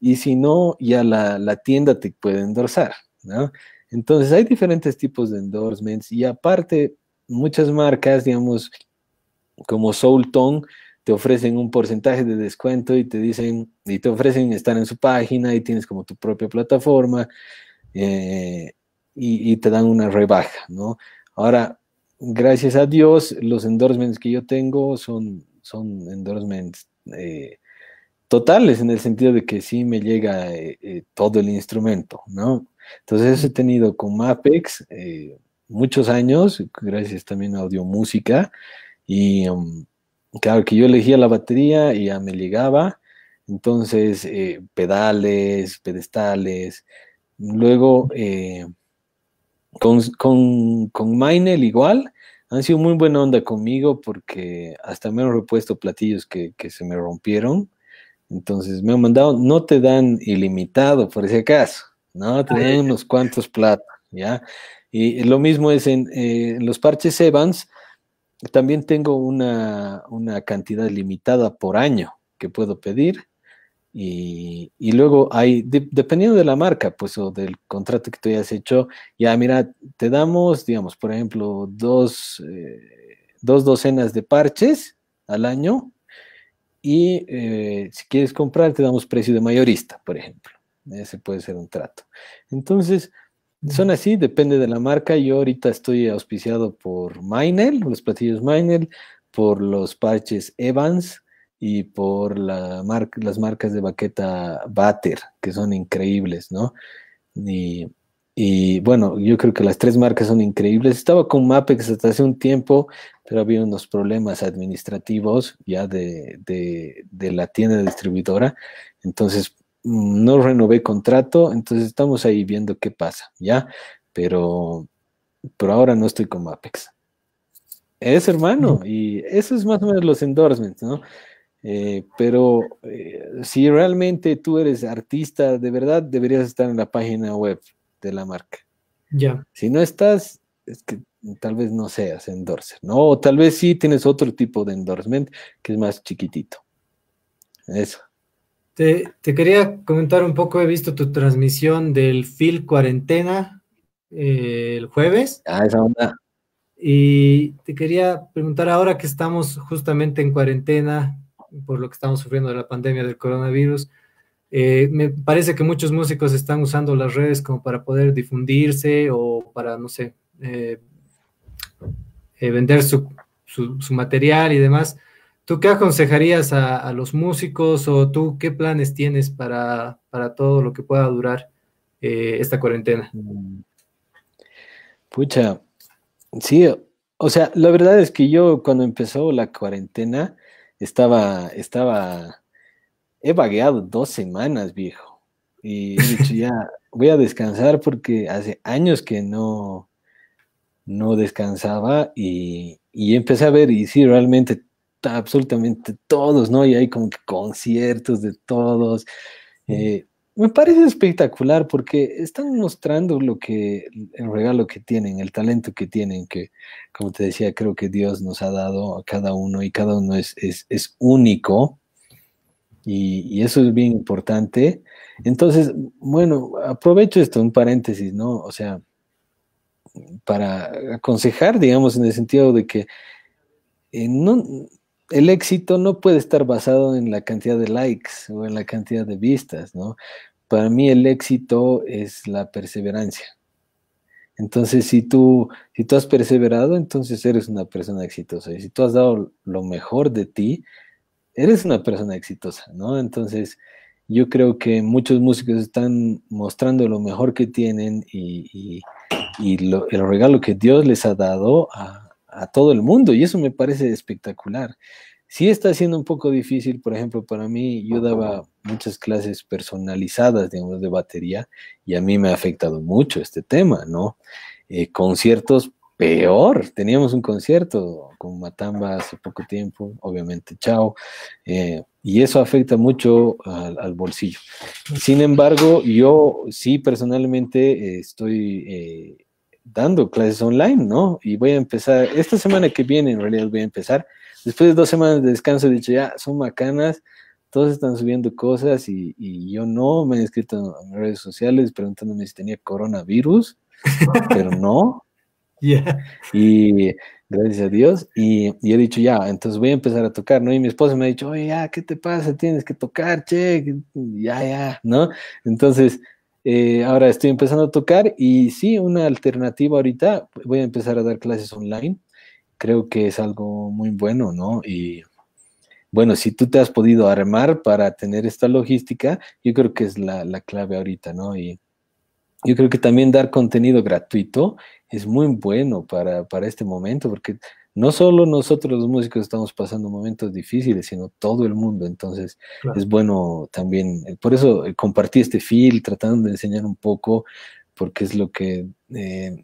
Y si no, ya la, tienda te puede endorsar, ¿no? Entonces, hay diferentes tipos de endorsements y aparte, muchas marcas, digamos, como Soulton, te ofrecen un porcentaje de descuento y te dicen, y te ofrecen estar en su página y tienes como tu propia plataforma eh, y, te dan una rebaja, ¿no? Ahora, gracias a Dios, los endorsements que yo tengo son, son endorsements eh, totales en el sentido de que sí me llega eh, eh, todo el instrumento, ¿no? Entonces eso he tenido con Mapex muchos años, gracias también a Audio Música, y um, claro que yo elegía la batería y ya me llegaba, entonces pedales, pedestales, luego... Con, con, con Mainel igual, han sido muy buena onda conmigo porque hasta me han repuesto platillos que, se me rompieron. Entonces me han mandado, no te dan ilimitado por ese caso, no te ah, dan unos cuantos platos, ¿ya? Y lo mismo es en, eh, los parches Evans, también tengo una, una cantidad limitada por año que puedo pedir y, luego hay, dependiendo de la marca, pues, o del contrato que tú hayas hecho, ya mira, te damos, digamos, por ejemplo, dos, eh, docenas de parches al año y eh, si quieres comprar, te damos precio de mayorista, por ejemplo. Ese puede ser un trato. Entonces, son así, depende de la marca. Yo ahorita estoy auspiciado por Minel, los platillos Minel, por los parches Evans, y por las marcas de baqueta Bater, que son increíbles, ¿no? Y, bueno, yo creo que las tres marcas son increíbles. Estaba con Mapex hasta hace un tiempo, pero había unos problemas administrativos ya de, la tienda distribuidora. Entonces, mm, no renové contrato, entonces estamos ahí viendo qué pasa, ¿ya? Pero por ahora no estoy con Mapex. Es hermano, y eso es más o menos los endorsements, ¿no? Eh, pero eh, si realmente tú eres artista, de verdad deberías estar en la página web de la marca. Ya. Si no estás, es que tal vez no seas endorser, ¿no? O tal vez sí tienes otro tipo de endorsement que es más chiquitito. Eso. Te, quería comentar un poco, he visto tu transmisión del Phil Cuarentena eh, el jueves. Ah, esa onda. Y te quería preguntar ahora que estamos justamente en cuarentena, por lo que estamos sufriendo de la pandemia del coronavirus. Eh, me parece que muchos músicos están usando las redes como para poder difundirse o para, no sé, eh, eh, vender su, material y demás. ¿Tú qué aconsejarías a, los músicos o tú qué planes tienes para, para todo lo que pueda durar esta cuarentena? Pucha, sí, o sea, la verdad es que yo cuando empezó la cuarentena, estaba, estaba, he vagueado dos semanas, viejo. Y he dicho, ya, voy a descansar porque hace años que no, no descansaba y, y empecé a ver y sí, realmente absolutamente todos, ¿no? Y hay como que conciertos de todos. Me parece espectacular porque están mostrando lo que, el regalo que tienen, el talento que tienen, que como te decía, creo que Dios nos ha dado a cada uno y cada uno es, es, único y, eso es bien importante. Entonces, bueno, aprovecho esto, un paréntesis, ¿no? O sea, para aconsejar, digamos, en el sentido de que eh, no, el éxito no puede estar basado en la cantidad de likes o en la cantidad de vistas, ¿no? Para mí el éxito es la perseverancia. Entonces, si tú, si tú has perseverado, entonces eres una persona exitosa. Y si tú has dado lo mejor de ti, eres una persona exitosa, ¿no? Entonces, yo creo que muchos músicos están mostrando lo mejor que tienen y, y, el regalo que Dios les ha dado a, a todo el mundo y eso me parece espectacular. Sí está siendo un poco difícil, por ejemplo, para mí yo daba muchas clases personalizadas, digamos, de batería y a mí me ha afectado mucho este tema, ¿no? Eh, conciertos peor, teníamos un concierto con Matamba hace poco tiempo, obviamente, chao, eh, y eso afecta mucho al, bolsillo. Sin embargo, yo sí personalmente eh, estoy eh, dando clases online, ¿no? Y voy a empezar, esta semana que viene en realidad voy a empezar, después de dos semanas de descanso he dicho, ya, son macanas, todos están subiendo cosas y, y yo no, me han escrito en redes sociales preguntándome si tenía coronavirus, pero no. Y gracias a Dios, y, y, he dicho, ya, entonces voy a empezar a tocar, ¿no? Y mi esposa me ha dicho, oye, ya, ¿qué te pasa? Tienes que tocar, che, ya, ya, ¿no? Entonces eh, ahora estoy empezando a tocar y sí, una alternativa ahorita, voy a empezar a dar clases online. Creo que es algo muy bueno, ¿no? Y bueno, si tú te has podido armar para tener esta logística, yo creo que es la, clave ahorita, ¿no? Y yo creo que también dar contenido gratuito es muy bueno para, para este momento, porque no solo nosotros los músicos estamos pasando momentos difíciles, sino todo el mundo. Entonces es bueno también, eh, por eso eh, compartí este feel, tratando de enseñar un poco, porque es lo que eh,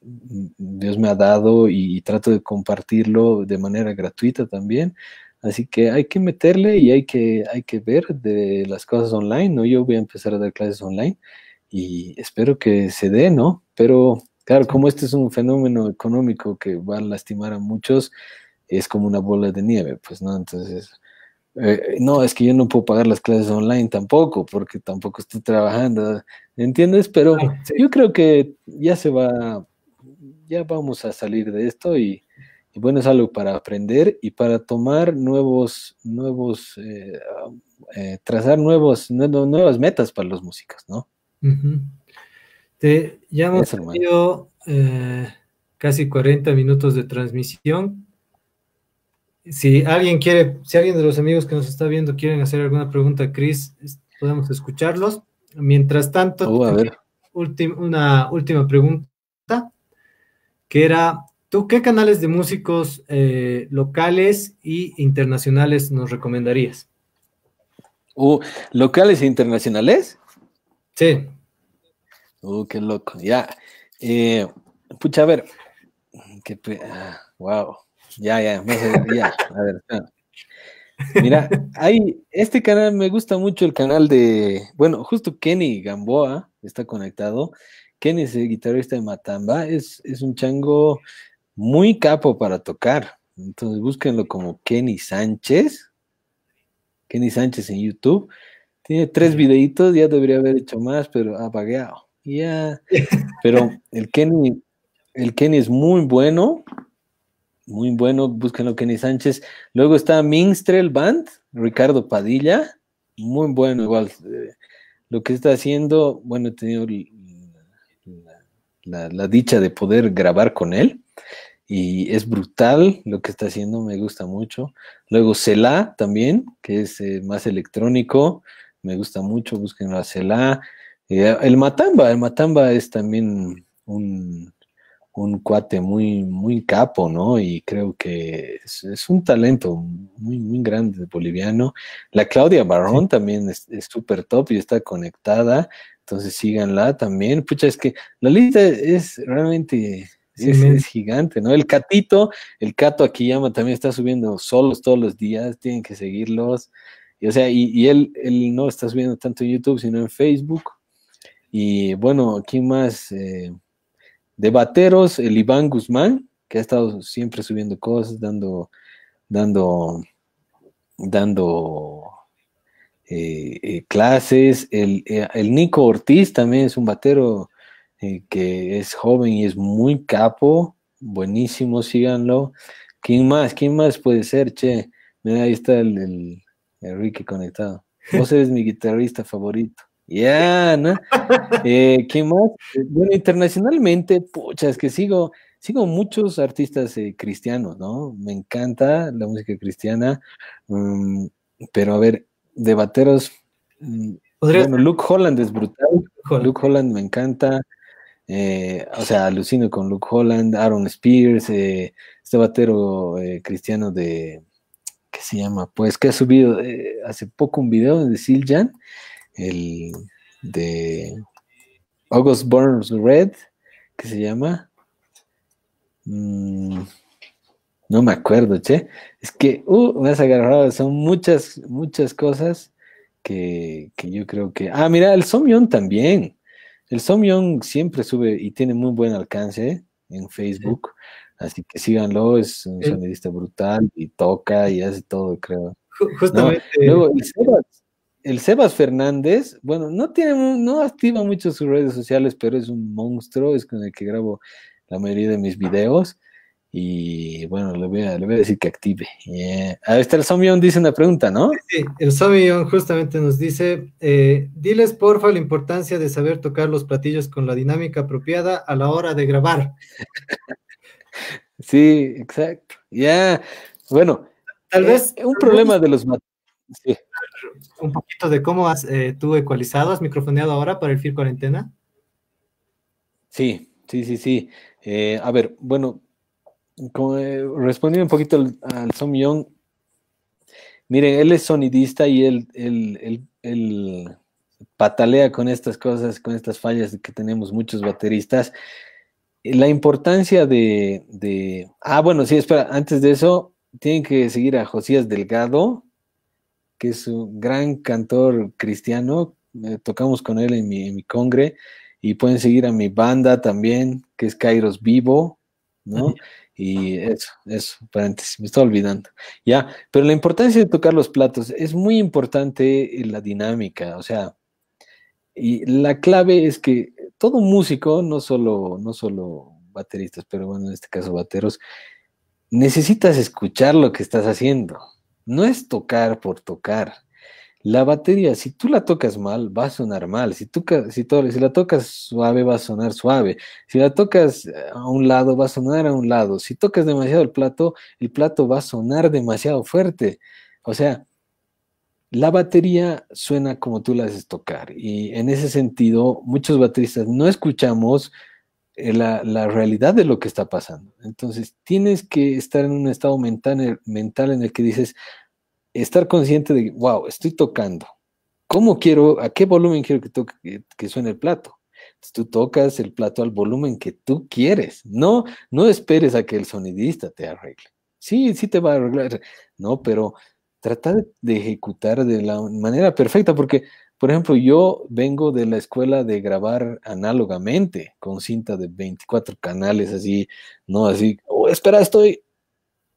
Dios me ha dado y, trato de compartirlo de manera gratuita también. Así que hay que meterle y hay que, hay que ver de las cosas online, ¿no? Yo voy a empezar a dar clases online y espero que se dé, ¿no? Pero Claro, como este es un fenómeno económico que va a lastimar a muchos, es como una bola de nieve, pues, ¿no? Entonces, eh, no, es que yo no puedo pagar las clases online tampoco, porque tampoco estoy trabajando, ¿entiendes? Pero yo creo que ya se va, ya vamos a salir de esto y, bueno, es algo para aprender y para tomar nuevos, nuevos, eh, ah, eh, trazar nuevos, nuevas metas para los músicos, ¿no? Te ya hemos tenido eh, casi 40 minutos de transmisión. Si alguien quiere, si alguien de los amigos que nos está viendo quieren hacer alguna pregunta Chris, podemos escucharlos. Mientras tanto, uh, una última pregunta, que era, ¿tú qué canales de músicos eh, locales e internacionales nos recomendarías? Uh, ¿Locales e internacionales? Sí. Uh, qué loco. Ya. Eh, pucha, a ver. Qué wow. Ah, ya, ya, A ver. Mira, hay, este canal me gusta mucho el canal de, bueno, justo Kenny Gamboa está conectado. Kenny es el guitarrista de Matamba, es, un chango muy capo para tocar. Entonces búsquenlo como Kenny Sánchez. Kenny Sánchez en YouTube. Tiene tres videitos, ya debería haber hecho más, pero apagueado. Pero el Kenny, el Kenny es muy bueno, muy bueno, búsquenlo Kenny Sánchez. Luego está Minstrel Band, Ricardo Padilla, muy bueno igual. lo que está haciendo, bueno, he tenido la, dicha de poder grabar con él y es brutal lo que está haciendo, me gusta mucho. Luego Cela también, que es eh, más electrónico, me gusta mucho, búsquenlo a Cela el Matamba, el Matamba es también un, cuate muy, muy capo, ¿no? Y creo que es, un talento muy, muy grande boliviano. La Claudia Barrón también es súper top y está conectada. Entonces síganla también. Pucha, es que la lista es realmente es, gigante, ¿no? El catito, el cato aquí llama también está subiendo solos todos los días, tienen que seguirlos. Y, o sea, y, y él, él, no está subiendo tanto en YouTube, sino en Facebook. Y bueno, ¿quién más? Eh, de Bateros, el Iván Guzmán, que ha estado siempre subiendo cosas, dando, dando, dando eh, eh, clases. El, Nico Ortiz también es un batero que es joven y es muy capo, buenísimo, síganlo. ¿Quién más? ¿Quién más puede ser, che? Mira, ahí está el, Enrique conectado. Vos eres mi guitarrista favorito. Ya, ¿no? Eh, ¿Qué más? Bueno, internacionalmente, pucha, es que sigo, sigo muchos artistas eh, cristianos, ¿no? Me encanta la música cristiana, mm, pero a ver, de bateros, mm, bueno, Luke Holland es brutal, Luke Holland me encanta, eh, o sea, alucino con Luke Holland, Aaron Spears, este batero cristiano de, ¿qué se llama? Pues que ha subido hace poco un video de Siljan el de August Burns Red, que se llama. Mm, no me acuerdo, che. Es que, uh, me has agarrado. Son muchas, muchas cosas que, yo creo que. Ah, mira, el Somion también. El Somion siempre sube y tiene muy buen alcance en Facebook. Así que síganlo, es un sonidista brutal y toca y hace todo, creo. Justamente el Sebas Fernández, bueno, no tiene, no activa mucho sus redes sociales, pero es un monstruo, es con el que grabo la mayoría de mis videos. Y bueno, le voy a, le voy a decir que active. Yeah. Ah, ahí está el Somión, dice una pregunta, ¿no? Sí, el Somión justamente nos dice, eh, diles porfa la importancia de saber tocar los platillos con la dinámica apropiada a la hora de grabar. sí, exacto. Ya, bueno. Tal eh, vez... un problema de los... Sí un poquito de cómo has eh, tú ecualizado, has microfoneado ahora para el FIR cuarentena? Sí, sí, sí, sí. Eh, a ver, bueno, eh, respondiendo un poquito al, al Young, miren, él es sonidista y él, patalea con estas cosas, con estas fallas que tenemos muchos bateristas. La importancia de... Ah, bueno, sí, espera, antes de eso, tienen que seguir a Josías Delgado, que es un gran cantor cristiano. Eh, tocamos con él en mi, en mi, congre y pueden seguir a mi banda también, que es Kairos Vivo, ¿no? Y eso, eso, paréntesis, me estoy olvidando. Ya, pero la importancia de tocar los platos es muy importante la dinámica, o sea, y la clave es que todo músico, no solo, no solo bateristas, pero bueno, en este caso bateros, necesitas escuchar lo que estás haciendo. No es tocar por tocar. La batería, si tú la tocas mal, va a sonar mal. Si, tú, si, la tocas suave, va a sonar suave. Si la tocas eh, a un lado, va a sonar a un lado. Si tocas demasiado el plato, el plato va a sonar demasiado fuerte. O sea, la batería suena como tú la haces tocar. Y en ese sentido, muchos bateristas no escuchamos eh, la, realidad de lo que está pasando. Entonces, tienes que estar en un estado mental, mental en el que dices, estar consciente de, wow, estoy tocando. ¿Cómo quiero, a qué volumen quiero que, suene el plato? tú tocas el plato al volumen que tú quieres. No, no esperes a que el sonidista te arregle. Sí, sí te va a arreglar. No, pero trata de ejecutar de la manera perfecta, porque por ejemplo, yo vengo de la escuela de grabar análogamente, con cinta de 24 canales, así, ¿no? Así, oh, espera, estoy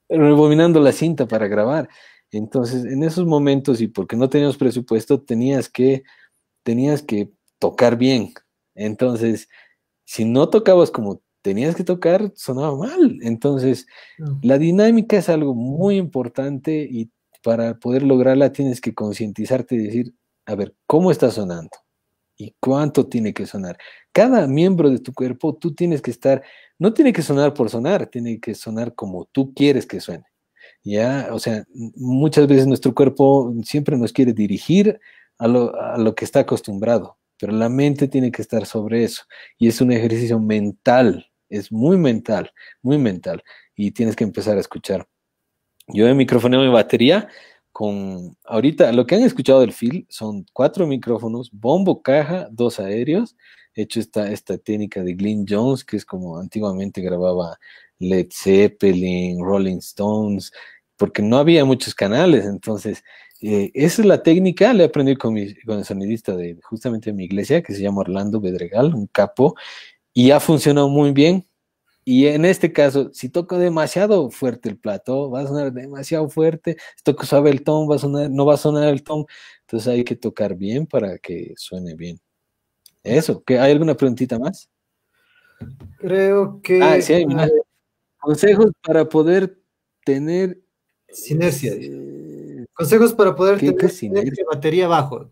rebominando la cinta para grabar. Entonces, en esos momentos, y porque no teníamos presupuesto, tenías que, tenías que tocar bien. Entonces, si no tocabas como tenías que tocar, sonaba mal. Entonces, la dinámica es algo muy importante y para poder lograrla tienes que concientizarte y decir, a ver cómo está sonando y cuánto tiene que sonar. Cada miembro de tu cuerpo, tú tienes que estar, no tiene que sonar por sonar, tiene que sonar como tú quieres que suene. Ya, o sea, muchas veces nuestro cuerpo siempre nos quiere dirigir a lo, a lo que está acostumbrado, pero la mente tiene que estar sobre eso. Y es un ejercicio mental, es muy mental, muy mental. Y tienes que empezar a escuchar. Yo he microfoneado mi batería ahorita lo que han escuchado del film son cuatro micrófonos, bombo, caja, dos aéreos. hecho, esta esta técnica de glenn Jones, que es como antiguamente grababa Led Zeppelin, Rolling Stones, porque no había muchos canales. Entonces, eh, esa es la técnica. Le aprendí con, con el sonidista de justamente mi iglesia, que se llama Orlando Bedregal, un capo, y ha funcionado muy bien y en este caso, si toco demasiado fuerte el plato, va a sonar demasiado fuerte. Si toco suave el tom, va a sonar, no va a sonar el tom. Entonces hay que tocar bien para que suene bien. Eso, ¿hay alguna preguntita más? Creo que. Ah, sí, hay más. Consejos para poder tener. Sinergia. Eh, consejos para poder tener batería bajo.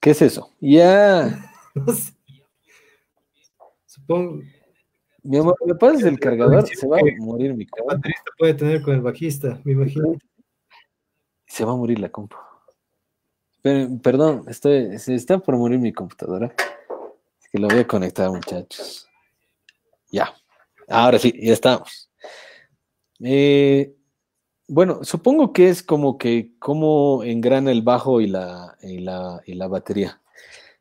¿Qué es eso? Ya. Supongo. ¿me el cargador? Se va a morir mi compa. puede tener con el bajista, me imagino. Se va a morir la compu. perdón, se está por morir mi computadora. que lo voy a conectar, muchachos. Ya. Ahora sí, ya estamos. Eh, bueno, supongo que es como que como engrana el bajo y la, batería.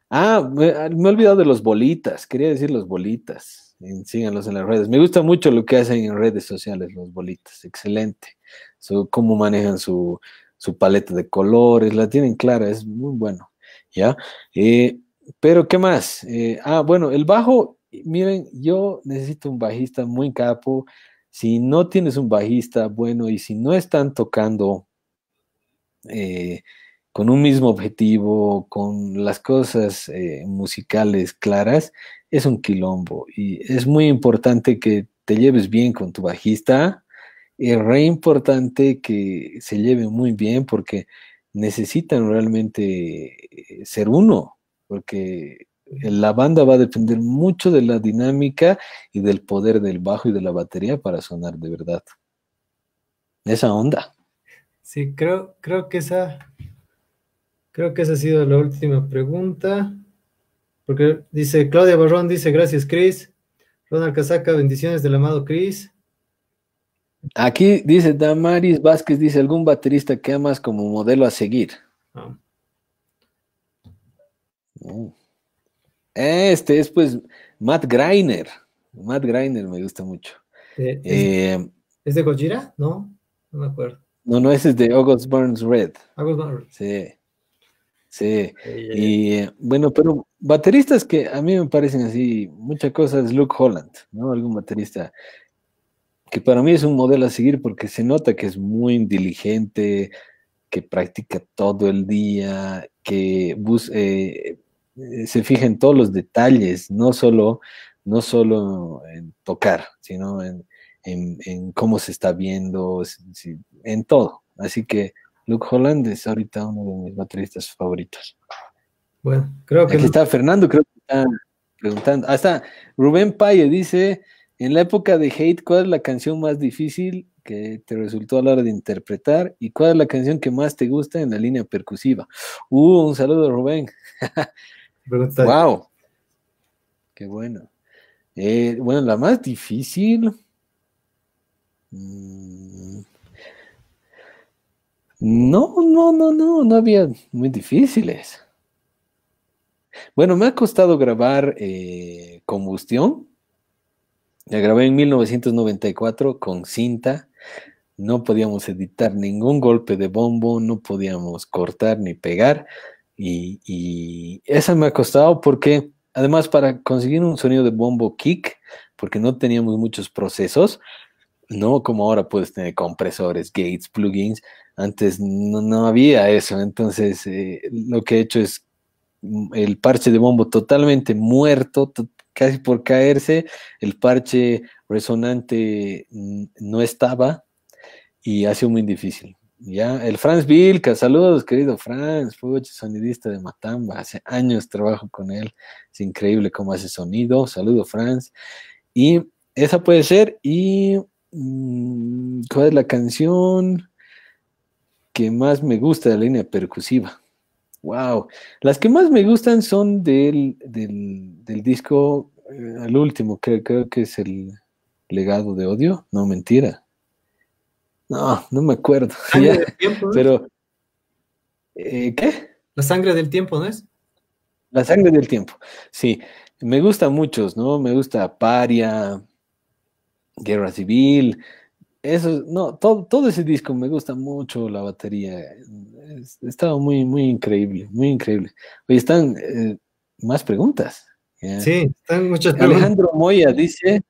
Ah, me, he olvidado de los bolitas, quería decir los bolitas síganlos en las redes. Me gusta mucho lo que hacen en redes sociales los bolitas, excelente. cómo manejan su, su, paleta de colores, la tienen clara, es muy bueno. ¿Ya? Eh, pero, ¿qué más? Eh, ah, bueno, el bajo, miren, yo necesito un bajista muy capo. Si no tienes un bajista bueno y si no están tocando eh, con un mismo objetivo, con las cosas eh, musicales claras, es un quilombo. Y es muy importante que te lleves bien con tu bajista. Es re importante que se lleven muy bien porque necesitan realmente eh, ser uno, porque la banda va a depender mucho de la dinámica y del poder del bajo y de la batería para sonar de verdad. Esa onda. Sí, creo, creo que esa Creo que esa ha sido la última pregunta. Porque dice Claudia Barrón, dice gracias, chris Ronald Casaca, bendiciones del amado chris Aquí dice Damaris Vázquez, dice algún baterista que amas como modelo a seguir. Ah. Mm. Este es pues Matt Greiner. Matt Greiner me gusta mucho. Eh, eh, ¿Es de Gojira? No, no me acuerdo. No, no, ese es de August Burns Red. August Burns. Sí. Sí, y bueno, pero bateristas que a mí me parecen así, muchas cosas, Luke Holland, ¿no? Algún baterista que para mí es un modelo a seguir porque se nota que es muy diligente, que practica todo el día, que eh, eh, se fija en todos los detalles, no solo, no solo en tocar, sino en cómo se está viendo, en todo. Así que Luke Holland es ahorita uno de mis bateristas favoritos. Bueno, creo que. Aquí está Fernando, creo que está preguntando. Hasta ah, Rubén Paye dice: En la época de Hate, ¿cuál es la canción más difícil que te resultó a la hora de interpretar? ¿Y cuál es la canción que más te gusta en la línea percusiva? Uh, un saludo, Rubén. ¡Wow! Qué bueno. Eh, bueno, la más difícil. Mm, no, no, no, no, no había muy difíciles. Bueno, me ha costado grabar eh, combustión. La grabé en 1994 con cinta. No podíamos editar ningún golpe de bombo, no podíamos cortar ni pegar. Y, y esa me ha costado porque, además, para conseguir un sonido de bombo kick, porque no teníamos muchos procesos, no como ahora puedes tener compresores, gates, plugins, antes no, había eso, entonces eh, lo que he hecho es mm, el parche de bombo totalmente muerto, casi por caerse, el parche resonante mm, no estaba y ha sido muy difícil. Ya, el Franz Vilca, saludos querido Franz, sonidista de Matamba, hace años trabajo con él, es increíble cómo hace sonido, saludo Franz. Y esa puede ser, y mm, ¿cuál es la canción? que más me gusta de la línea percusiva. Wow. Las que más me gustan son del, del, disco eh, al último, que creo que es el legado de odio. No, mentira. No, no me acuerdo. Pero. Eh, ¿Qué? La sangre del tiempo, ¿no es? La sangre del tiempo, sí. Me gusta muchos, ¿no? Me gusta Paria, Guerra Civil, eso, no, todo, ese disco me gusta mucho la batería. ha estado muy, muy increíble, muy increíble. Oye, están eh, más preguntas. Sí, están muchas Alejandro Moya dice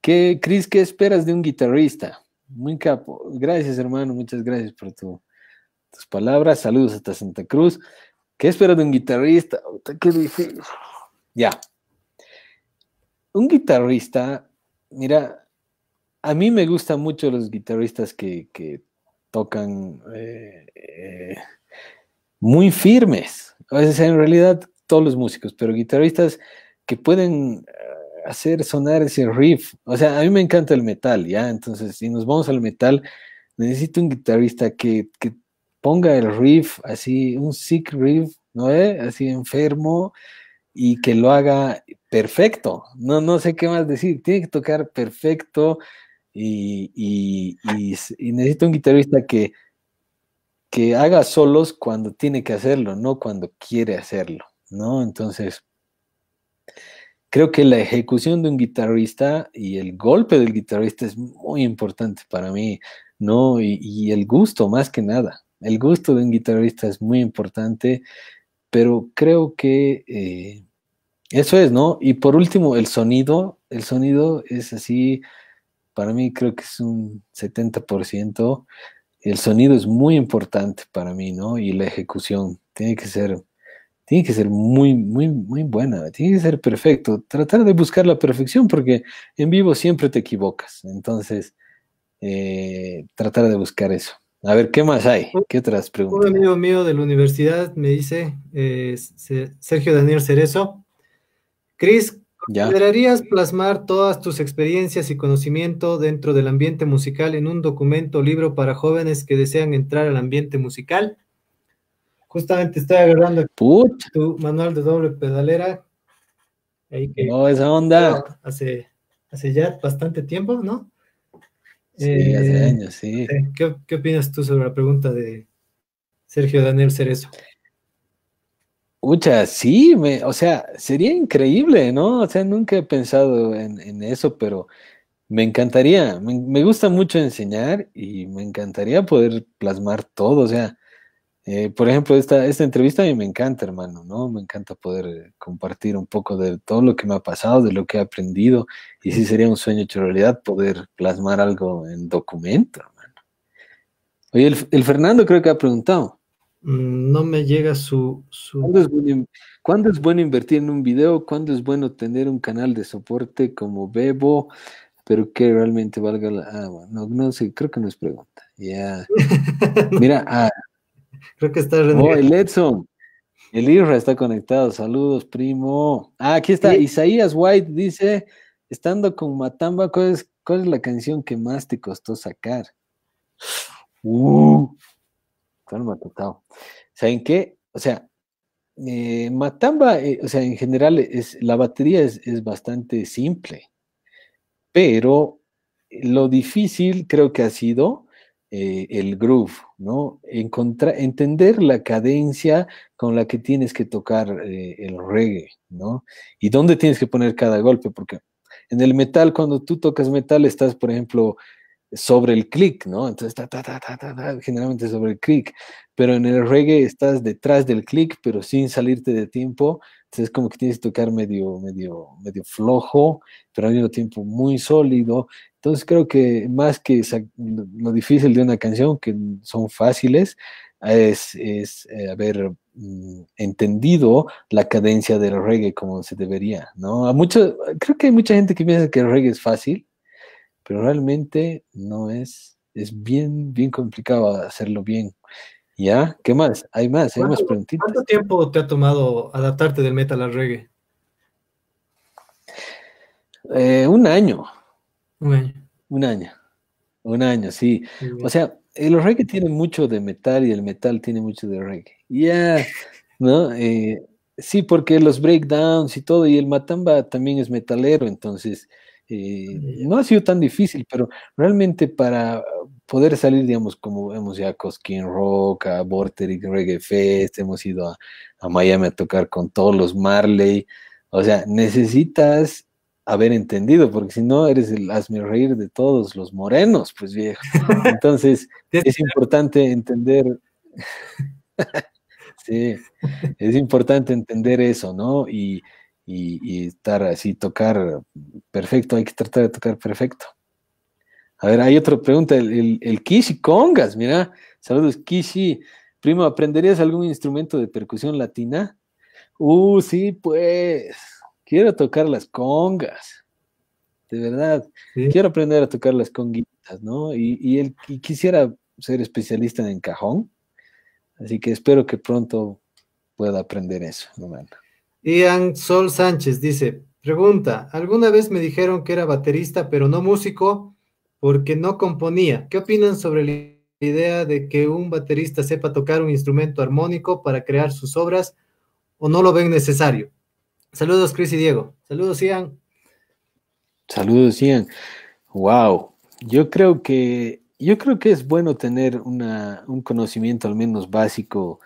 que, Cris, ¿qué esperas de un guitarrista? Muy capo. Gracias, hermano, muchas gracias por tu, tus palabras. Saludos hasta Santa Cruz. ¿Qué esperas de un guitarrista? Qué difícil. Ya. Un guitarrista, mira, a mí me gustan mucho los guitarristas que, tocan eh, eh, muy firmes. A veces en realidad todos los músicos, pero guitarristas que pueden eh, hacer sonar ese riff. O sea, a mí me encanta el metal, ¿ya? Entonces, si nos vamos al metal, necesito un guitarrista que, ponga el riff así, un sick riff, ¿no? Así enfermo y que lo haga perfecto. No, no sé qué más decir. Tiene que tocar perfecto, y, y, necesito un guitarrista que, que haga solos cuando tiene que hacerlo, no cuando quiere hacerlo, ¿no? Entonces, creo que la ejecución de un guitarrista y el golpe del guitarrista es muy importante para mí, ¿no? Y, el gusto, más que nada. El gusto de un guitarrista es muy importante, pero creo que eh, eso es, ¿no? Y por último, el sonido. El sonido es así, para mí creo que es un 70%. El sonido es muy importante para mí, ¿no? Y la ejecución tiene que ser, tiene que ser muy, muy, muy buena, tiene que ser perfecto. Tratar de buscar la perfección porque en vivo siempre te equivocas. Entonces, eh, tratar de buscar eso. A ver, ¿qué más hay? ¿Qué otras preguntas? Un amigo mío de la universidad me dice, eh, Sergio Daniel Cerezo, Cris, ya. plasmar todas tus experiencias y conocimiento dentro del ambiente musical en un documento o libro para jóvenes que desean entrar al ambiente musical? Justamente estoy agarrando tu manual de doble pedalera. no, esa onda. Hace, ya bastante tiempo, ¿no? Sí, hace eh, años, sí. ¿qué, ¿Qué opinas tú sobre la pregunta de Sergio Daniel Cerezo? Muchas, sí, o sea, sería increíble, ¿no? O sea, nunca he pensado en, eso, pero me encantaría, me, gusta mucho enseñar y me encantaría poder plasmar todo, o sea, eh, por ejemplo, esta, esta entrevista a mí me encanta, hermano, ¿no? Me encanta poder compartir un poco de todo lo que me ha pasado, de lo que he aprendido, y sí sería un sueño hecho realidad poder plasmar algo en documento, hermano. Oye, el Fernando creo que ha preguntado. Mm, no me llega su... ¿Cuándo, es bueno, invertir en un video? ¿Cuándo es bueno tener un canal de soporte como Bebo? Pero que realmente valga la... Ah, bueno, no, sé, creo que no es pregunta. Ya. Mira, ah, creo que está... Oh, el Edson. El IRA está conectado. Saludos, primo. Ah, aquí está. Isaías White dice, estando con Matamba, ¿cuál es, ¿cuál es, la canción que más te costó sacar? Uh, ¿Saben qué? O sea, eh, Matamba, eh, o sea, en general es, la batería es, bastante simple, pero lo difícil creo que ha sido eh, el groove, ¿no? entender la cadencia con la que tienes que tocar el reggae, ¿no? Y dónde tienes que poner cada golpe, porque en el metal, cuando tú tocas metal, estás, por ejemplo, sobre el clic, ¿no? Entonces, ta, ta, ta, generalmente sobre el clic, pero en el reggae estás detrás del clic, pero sin salirte de tiempo, entonces es como que tienes que tocar medio, medio, medio flojo, pero al mismo tiempo muy sólido. Entonces creo que más que lo difícil de una canción, que son fáciles, es, eh, haber mm, entendido la cadencia del reggae como se debería, ¿no? A muchos creo que hay mucha gente que piensa que el reggae es fácil, pero realmente no es, es bien, bien complicado hacerlo bien. ¿Ya? ¿Qué más? Hay más, hay más preguntitas. ¿Cuánto tiempo te ha tomado adaptarte del metal al reggae? Eh, un año. Un año. Un año. Un año, sí. O sea, el reggae tiene mucho de metal y el metal tiene mucho de reggae. Ya, ¿no? Eh, sí, porque los breakdowns y todo, y el matamba también es metalero, entonces eh, no ha sido tan difícil, pero realmente para poder salir, digamos, como hemos ya a Cosquín Rock, a y Reggae Fest, hemos ido a, a, Miami a tocar con todos los Marley, o sea, necesitas haber entendido, porque si no eres el hazme reír de todos los morenos, pues viejo. Entonces, es importante entender. sí, es importante entender eso, ¿no? Y, y, estar así, tocar perfecto, hay que tratar de tocar perfecto. A ver, hay otra pregunta, el, el, Kishi Congas, mira, saludos Kishi. Primo, ¿aprenderías algún instrumento de percusión latina? Uh, sí, pues, quiero tocar las congas, de verdad. Quiero aprender a tocar las conguitas, ¿no? Y, y, quisiera ser especialista en cajón, así que espero que pronto pueda aprender eso, hermano. Ian Sol Sánchez dice, pregunta, alguna vez me dijeron que era baterista, pero no músico, porque no componía. ¿Qué opinan sobre la idea de que un baterista sepa tocar un instrumento armónico para crear sus obras o no lo ven necesario? Saludos, Chris y Diego. Saludos, Ian. Saludos, Ian. Wow. Yo creo que yo creo que es bueno tener un conocimiento al menos básico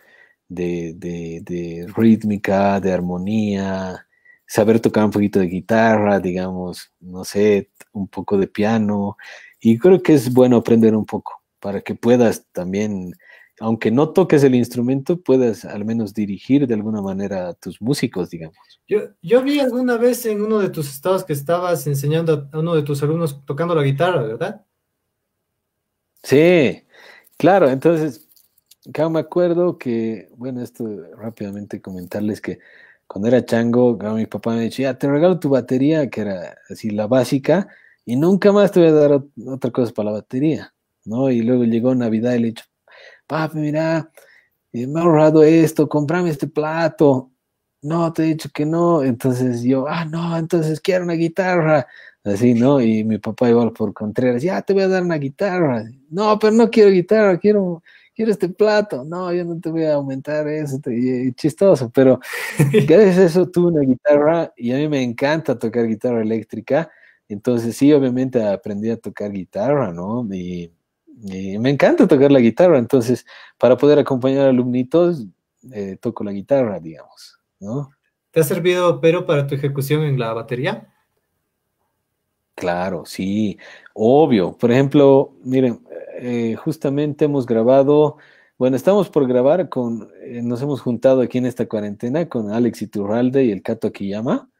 de, rítmica, de armonía, saber tocar un poquito de guitarra, digamos, no sé, un poco de piano. Y creo que es bueno aprender un poco para que puedas también, aunque no toques el instrumento, puedas al menos dirigir de alguna manera a tus músicos, digamos. Yo, yo vi alguna vez en uno de tus estados que estabas enseñando a uno de tus alumnos tocando la guitarra, ¿verdad? Sí, claro, entonces Acá me acuerdo que, bueno, esto rápidamente comentarles que cuando era chango, mi papá me ya ah, te regalo tu batería, que era así la básica, y nunca más te voy a dar otra cosa para la batería, ¿no? Y luego llegó Navidad y le he dicho, papi, mira, eh, me ha ahorrado esto, comprame este plato. No, te he dicho que no. Entonces yo, ah, no, entonces quiero una guitarra. Así, ¿no? Y mi papá igual por Contreras, ya te voy a dar una guitarra. No, pero no quiero guitarra, quiero quiero este plato, no, yo no te voy a aumentar eso, chistoso, pero gracias a eso tuve una guitarra y a mí me encanta tocar guitarra eléctrica, entonces sí, obviamente aprendí a tocar guitarra, ¿no? Y, me encanta tocar la guitarra, entonces para poder acompañar a alumnitos, eh, toco la guitarra, digamos, ¿no? ¿Te ha servido, pero, para tu ejecución en la batería? Claro, sí, obvio. Por ejemplo, miren, eh, justamente hemos grabado, bueno, estamos por grabar con, eh, nos hemos juntado aquí en esta cuarentena con Alex Iturralde y el Cato Akiyama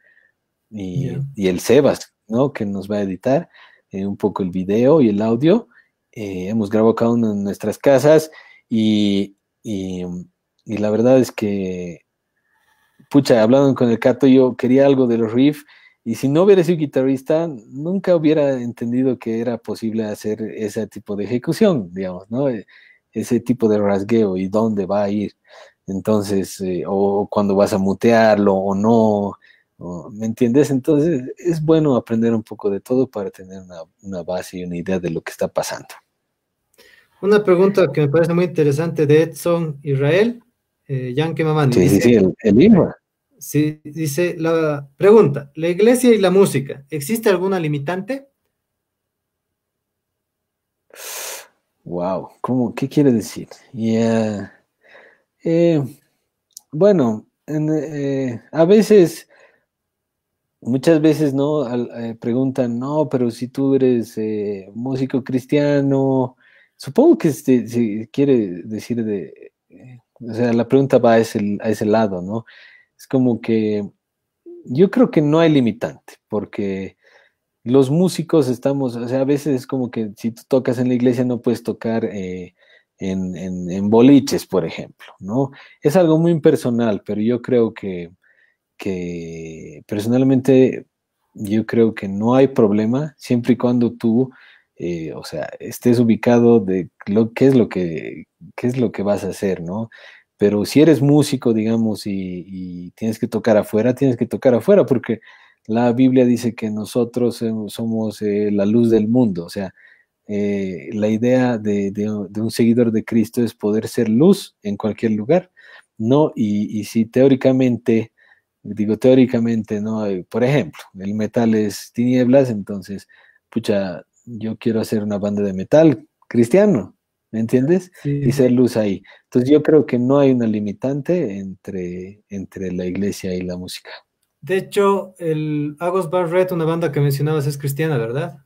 y, y el Sebas, ¿no? Que nos va a editar eh, un poco el video y el audio. hemos grabado cada uno en nuestras casas y, y, la verdad es que, pucha, hablando con el Cato, yo quería algo de los riffs y si no hubiera sido guitarrista, nunca hubiera entendido que era posible hacer ese tipo de ejecución, digamos, ¿no? E, ese tipo de rasgueo y dónde va a ir. Entonces, eh, o cuando vas a mutearlo o no, ¿me entiendes? Entonces, es bueno aprender un poco de todo para tener una, base y una idea de lo que está pasando. Una pregunta que me parece muy interesante de Edson Israel, eh, Jan Kemamani. Sí, sí, sí, el, el si dice la pregunta, la iglesia y la música, ¿existe alguna limitante? Wow, ¿cómo, ¿qué quiere decir? Eh, bueno, eh, a veces, muchas veces no eh, preguntan, no, pero si tú eres músico cristiano, supongo que se, este, quiere decir de, o sea, la pregunta va a ese, a ese lado, ¿no? Es como que yo creo que no hay limitante, porque los músicos estamos, o sea, a veces es como que si tú tocas en la iglesia no puedes tocar eh, en, boliches, por ejemplo, ¿no? Es algo muy impersonal, pero yo creo que, que personalmente yo creo que no hay problema siempre y cuando tú, eh, o sea, estés ubicado de lo, qué, es lo que, qué es lo que vas a hacer, ¿no? Pero si eres músico, digamos, y, tienes que tocar afuera, tienes que tocar afuera, porque la Biblia dice que nosotros somos eh, la luz del mundo. O sea, eh, la idea de, un seguidor de Cristo es poder ser luz en cualquier lugar, ¿no? Y, y si teóricamente, digo teóricamente, ¿no? Eh, por ejemplo, el metal es tinieblas, entonces, pucha, yo quiero hacer una banda de metal cristiano. ¿me entiendes? Y ser luz ahí. Entonces yo creo que no hay una limitante entre, entre la iglesia y la música. De hecho, el Agos Bar una banda que mencionabas, es cristiana, ¿verdad?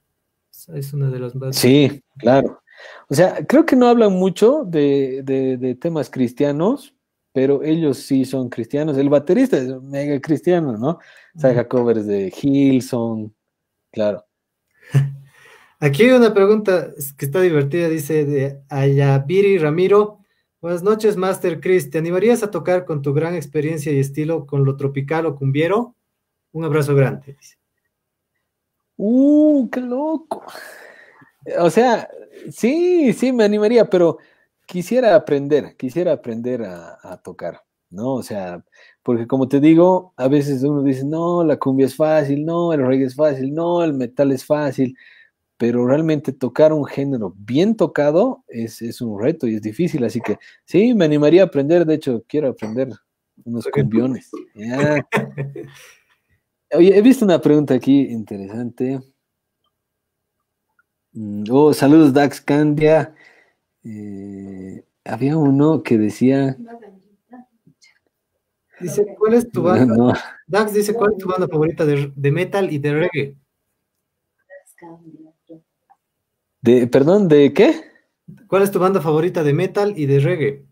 Es una de las bandas. Sí, claro. O sea, creo que no hablan mucho de, temas cristianos, pero ellos sí son cristianos. El baterista es mega cristiano, ¿no? Saja covers de Hilson, claro. Aquí hay una pregunta que está divertida, dice de Ayabiri Ramiro. Buenas noches, Master Chris. ¿Te animarías a tocar con tu gran experiencia y estilo con lo tropical o cumbiero? Un abrazo grande. Dice. ¡Uh, qué loco! O sea, sí, sí, me animaría, pero quisiera aprender, quisiera aprender a, a tocar, ¿no? O sea, porque como te digo, a veces uno dice, no, la cumbia es fácil, no, el reggae es fácil, no, el metal es fácil pero realmente tocar un género bien tocado es, un reto y es difícil, así que sí, me animaría a aprender, de hecho, quiero aprender unos cumbiones. Oye, he visto una pregunta aquí interesante. Mm, oh, saludos Dax Candia. Eh, había uno que decía... Dice, ¿cuál es tu banda? Dax dice, ¿cuál tu banda favorita de, de metal y de reggae? Dax Candia perdón, ¿de qué? ¿Cuál es tu banda favorita de metal y de reggae?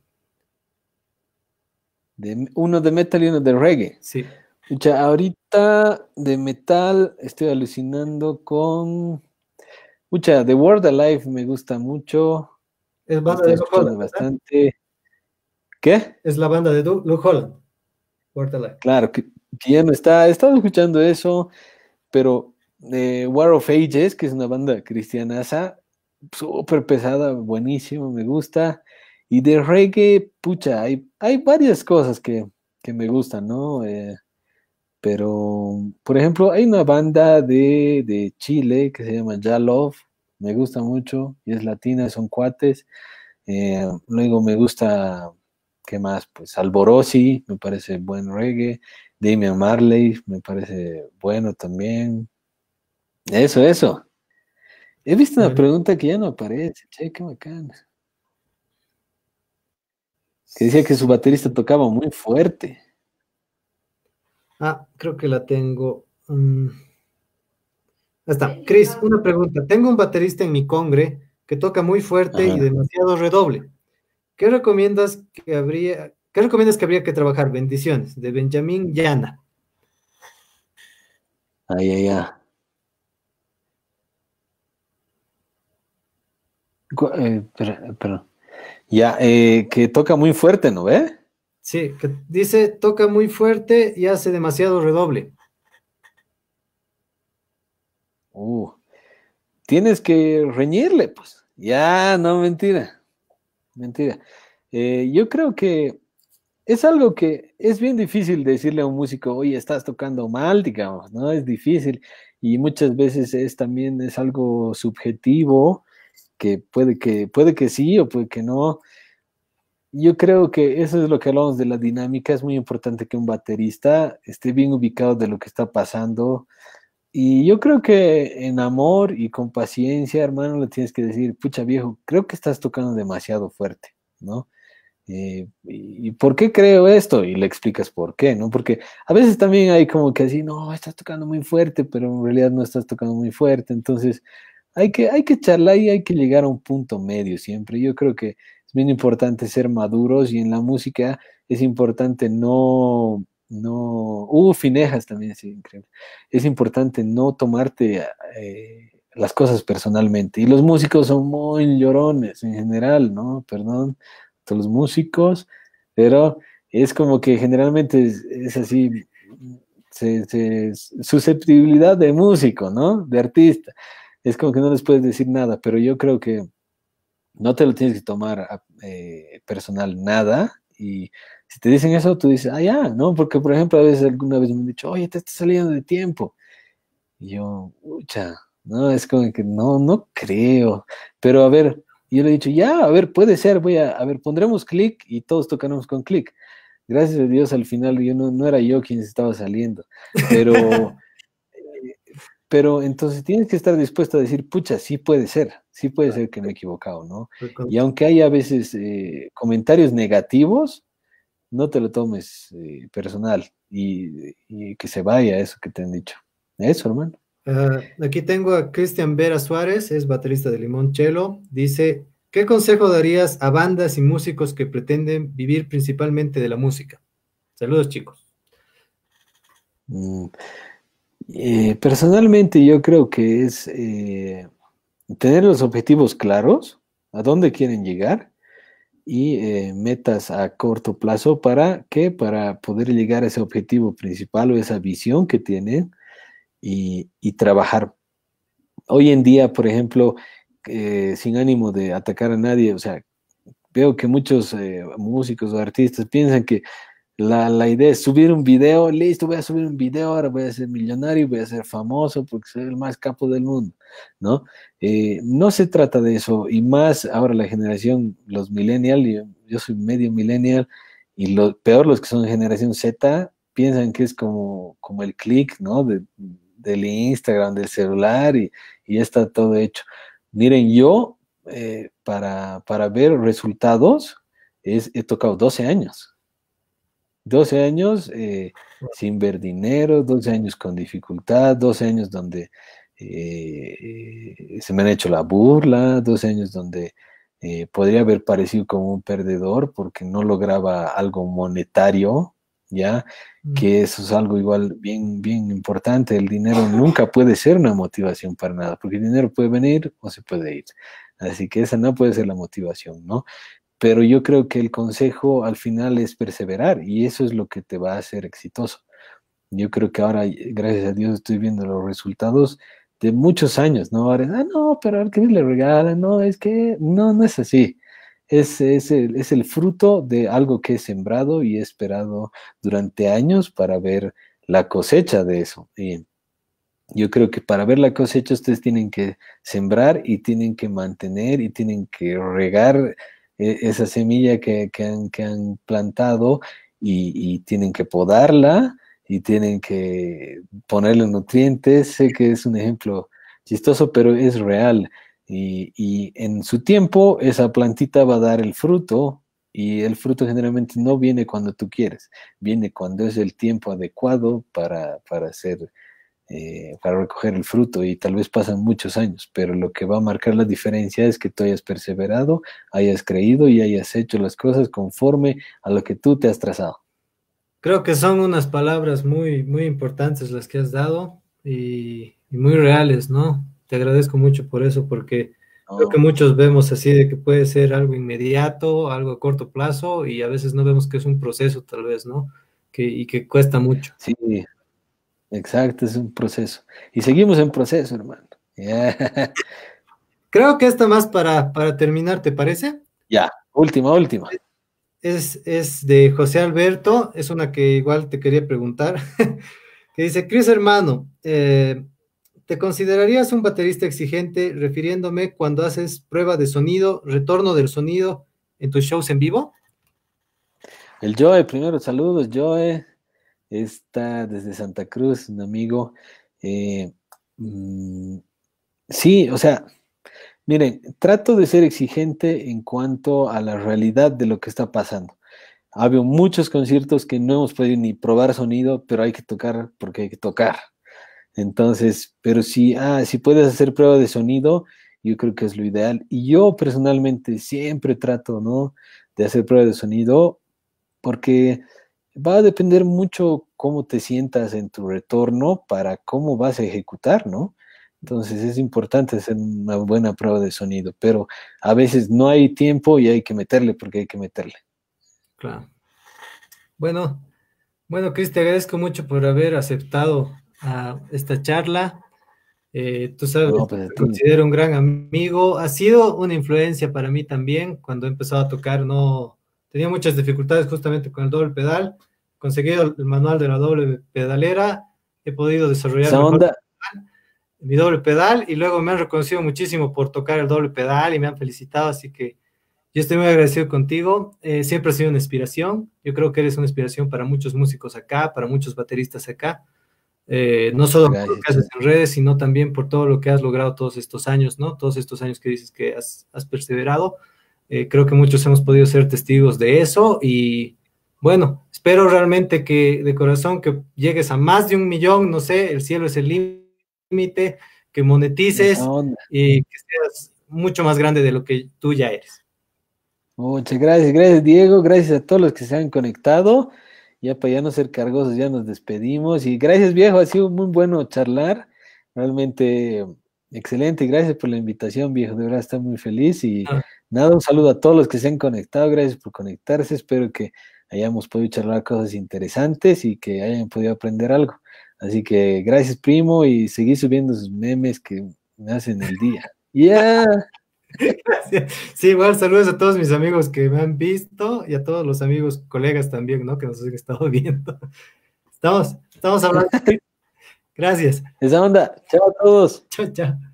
De, uno de metal y uno de reggae. Sí. mucha ahorita de metal estoy alucinando con. Mucha, The World Alive me gusta mucho. Es Bastante. ¿Qué? Es la banda de Luke Holland. Claro, que, ya está. estado escuchando eso, pero eh, War of Ages, que es una banda cristianasa súper pesada, buenísimo, me gusta. Y de reggae, pucha, hay, hay varias cosas que, me gustan, ¿no? Eh, pero, por ejemplo, hay una banda de, Chile que se llama Ya Love, me gusta mucho, y es latina, son cuates. Eh, luego me gusta, ¿qué más? Pues Alborosi, me parece buen reggae. Damian Marley, me parece bueno también. Eso, eso. He visto una pregunta que ya no aparece, che, qué bacana. Que decía que su baterista tocaba muy fuerte. Ah, creo que la tengo. Mm. Ahí está. Chris, una pregunta. Tengo un baterista en mi congre que toca muy fuerte y demasiado redoble. ¿Qué recomiendas que habría, qué recomiendas que habría que trabajar? Bendiciones, de Benjamín Llana. Ay, ay, ay. Eh, pero, ya, eh, que toca muy fuerte, ¿no ve? Sí, dice toca muy fuerte y hace demasiado redoble. Uh, tienes que reñirle, pues. Ya, no, mentira. Mentira. Eh, yo creo que es algo que es bien difícil decirle a un músico, oye, estás tocando mal, digamos, ¿no? Es difícil. Y muchas veces es también es algo subjetivo que puede que, puede que sí o puede que no. Yo creo que eso es lo que hablamos de la dinámica. Es muy importante que un baterista esté bien ubicado de lo que está pasando. Y yo creo que en amor y con paciencia, hermano, le tienes que decir, pucha viejo, creo que estás tocando demasiado fuerte, ¿no? Eh, ¿Y por qué creo esto? Y le explicas por qué, ¿no? Porque a veces también hay como que así, no, estás tocando muy fuerte, pero en realidad no estás tocando muy fuerte. Entonces, hay que, hay que charlar y hay que llegar a un punto medio siempre. Yo creo que es bien importante ser maduros y en la música es importante no, no, uh, Finejas también, sí, increíble. Es importante no tomarte eh, las cosas personalmente. Y los músicos son muy llorones en general, ¿no? Perdón, todos los músicos, pero es como que generalmente es, así, susceptibilidad de músico, ¿no? De artista es como que no les puedes decir nada, pero yo creo que no te lo tienes que tomar eh, personal nada. Y si te dicen eso, tú dices, ah, ya, ¿no? Porque, por ejemplo, a veces alguna vez me han dicho, oye, te está saliendo de tiempo. Y yo, ucha, no, es como que no, no creo. Pero a ver, yo le he dicho, ya, a ver, puede ser, voy a, a ver, pondremos clic y todos tocaremos con clic. Gracias a Dios, al final yo no, no era yo quien estaba saliendo, pero Pero entonces tienes que estar dispuesto a decir, pucha, sí puede ser, sí puede ser que me he equivocado, ¿no? Y aunque haya a veces eh, comentarios negativos, no te lo tomes eh, personal y, que se vaya eso que te han dicho. Eso, hermano. Ah, aquí tengo a Cristian Vera Suárez, es baterista de Limón Chelo Dice, ¿qué consejo darías a bandas y músicos que pretenden vivir principalmente de la música? Saludos, chicos. Mm. Eh, personalmente yo creo que es eh, tener los objetivos claros, a dónde quieren llegar y eh, metas a corto plazo para que para poder llegar a ese objetivo principal o esa visión que tienen y trabajar. Hoy en día, por ejemplo, sin ánimo de atacar a nadie, o sea, veo que muchos músicos o artistas piensan que la, idea es subir un video, listo, voy a subir un video, ahora voy a ser millonario, voy a ser famoso porque soy el más capo del mundo, ¿no? Eh, no se trata de eso, y más ahora la generación, los millennials, yo, soy medio millennial, y lo, peor los que son generación Z, piensan que es como, como el click, ¿no? del Instagram, del celular, y, ya está todo hecho. Miren, yo, eh, para, para ver resultados, es, he tocado 12 años 12 años eh, sin ver dinero, 12 años con dificultad, 12 años donde eh, se me han hecho la burla, 12 años donde eh, podría haber parecido como un perdedor porque no lograba algo monetario, ¿ya? Mm. Que eso es algo igual bien, bien importante. El dinero nunca puede ser una motivación para nada, porque el dinero puede venir o se puede ir. Así que esa no puede ser la motivación, ¿no? pero yo creo que el consejo al final es perseverar y eso es lo que te va a hacer exitoso. Yo creo que ahora, gracias a Dios, estoy viendo los resultados de muchos años, ¿no? Ahora, ah, no, pero al que le regala, no, es que no, no es así. Es, es, el, es el fruto de algo que he sembrado y he esperado durante años para ver la cosecha de eso. Y yo creo que para ver la cosecha ustedes tienen que sembrar y tienen que mantener y tienen que regar e-, esa semilla que, que, han, que han, plantado y, tienen que podarla y tienen que ponerle nutrientes. Sé que es un ejemplo chistoso, pero es real. Y, en su tiempo esa plantita va a dar el fruto y el fruto generalmente no viene cuando tú quieres, viene cuando es el tiempo adecuado para, para eh, para recoger el fruto y tal vez pasan muchos años, pero lo que va a marcar la diferencia es que tú hayas perseverado, hayas creído y hayas hecho las cosas conforme a lo que tú te has trazado. Creo que son unas palabras muy, muy importantes las que has dado y, muy reales, ¿no? Te agradezco mucho por eso porque... Creo que muchos vemos así de que puede ser algo inmediato, algo a corto plazo y a veces no vemos que es un proceso tal vez, ¿no? Que, y que cuesta mucho. Sí, Exacto, es un proceso. Y seguimos en proceso, hermano. Creo que esta más para, para terminar, ¿te parece? Ya, última, última. Es, de José Alberto, es una que igual te quería preguntar, que dice, Cris hermano, eh, ¿te considerarías un baterista exigente refiriéndome cuando haces prueba de sonido, retorno del sonido en tus shows en vivo? El Joe, primero saludos, Joe está desde Santa Cruz, un amigo. Eh, mm, sí, o sea, miren, trato de ser exigente en cuanto a la realidad de lo que está pasando. Ha muchos conciertos que no hemos podido ni probar sonido, pero hay que tocar porque hay que tocar. Entonces, pero si, ah, si puedes hacer prueba de sonido, yo creo que es lo ideal. Y yo personalmente siempre trato, ¿no? De hacer prueba de sonido porque va a depender mucho cómo te sientas en tu retorno para cómo vas a ejecutar, ¿no? Entonces es importante hacer una buena prueba de sonido, pero a veces no hay tiempo y hay que meterle porque hay que meterle. Claro. Bueno, bueno, Cris, te agradezco mucho por haber aceptado esta charla. Eh, tú sabes, que pues, te considero un gran amigo. Ha sido una influencia para mí también. Cuando he empezado a tocar, no, Tenía muchas dificultades justamente con el doble pedal. Conseguí el manual de la doble pedalera. He podido desarrollar mi doble pedal y luego me han reconocido muchísimo por tocar el doble pedal y me han felicitado. Así que yo estoy muy agradecido contigo. Eh, siempre has sido una inspiración. Yo creo que eres una inspiración para muchos músicos acá, para muchos bateristas acá. Eh, no solo por lo en redes, sino también por todo lo que has logrado todos estos años, ¿no? Todos estos años que dices que has, has perseverado. Eh, creo que muchos hemos podido ser testigos de eso y bueno, espero realmente que de corazón que llegues a más de un millón, no sé, el cielo es el límite, que monetices y que seas mucho más grande de lo que tú ya eres. Muchas gracias, gracias Diego, gracias a todos los que se han conectado. Ya para ya no ser cargosos, ya nos despedimos. Y gracias viejo, ha sido muy bueno charlar. Realmente excelente, gracias por la invitación viejo, de verdad estoy muy feliz y... Ah. Nada, un saludo a todos los que se han conectado, gracias por conectarse, espero que hayamos podido charlar cosas interesantes y que hayan podido aprender algo. Así que gracias, primo, y seguí subiendo sus memes que me hacen el día. Ya. Gracias. Sí, igual saludos a todos mis amigos que me han visto y a todos los amigos, colegas también, ¿no? Que nos han estado viendo. Estamos, estamos hablando. Gracias. Esa onda. Chao a todos. Chao, chao.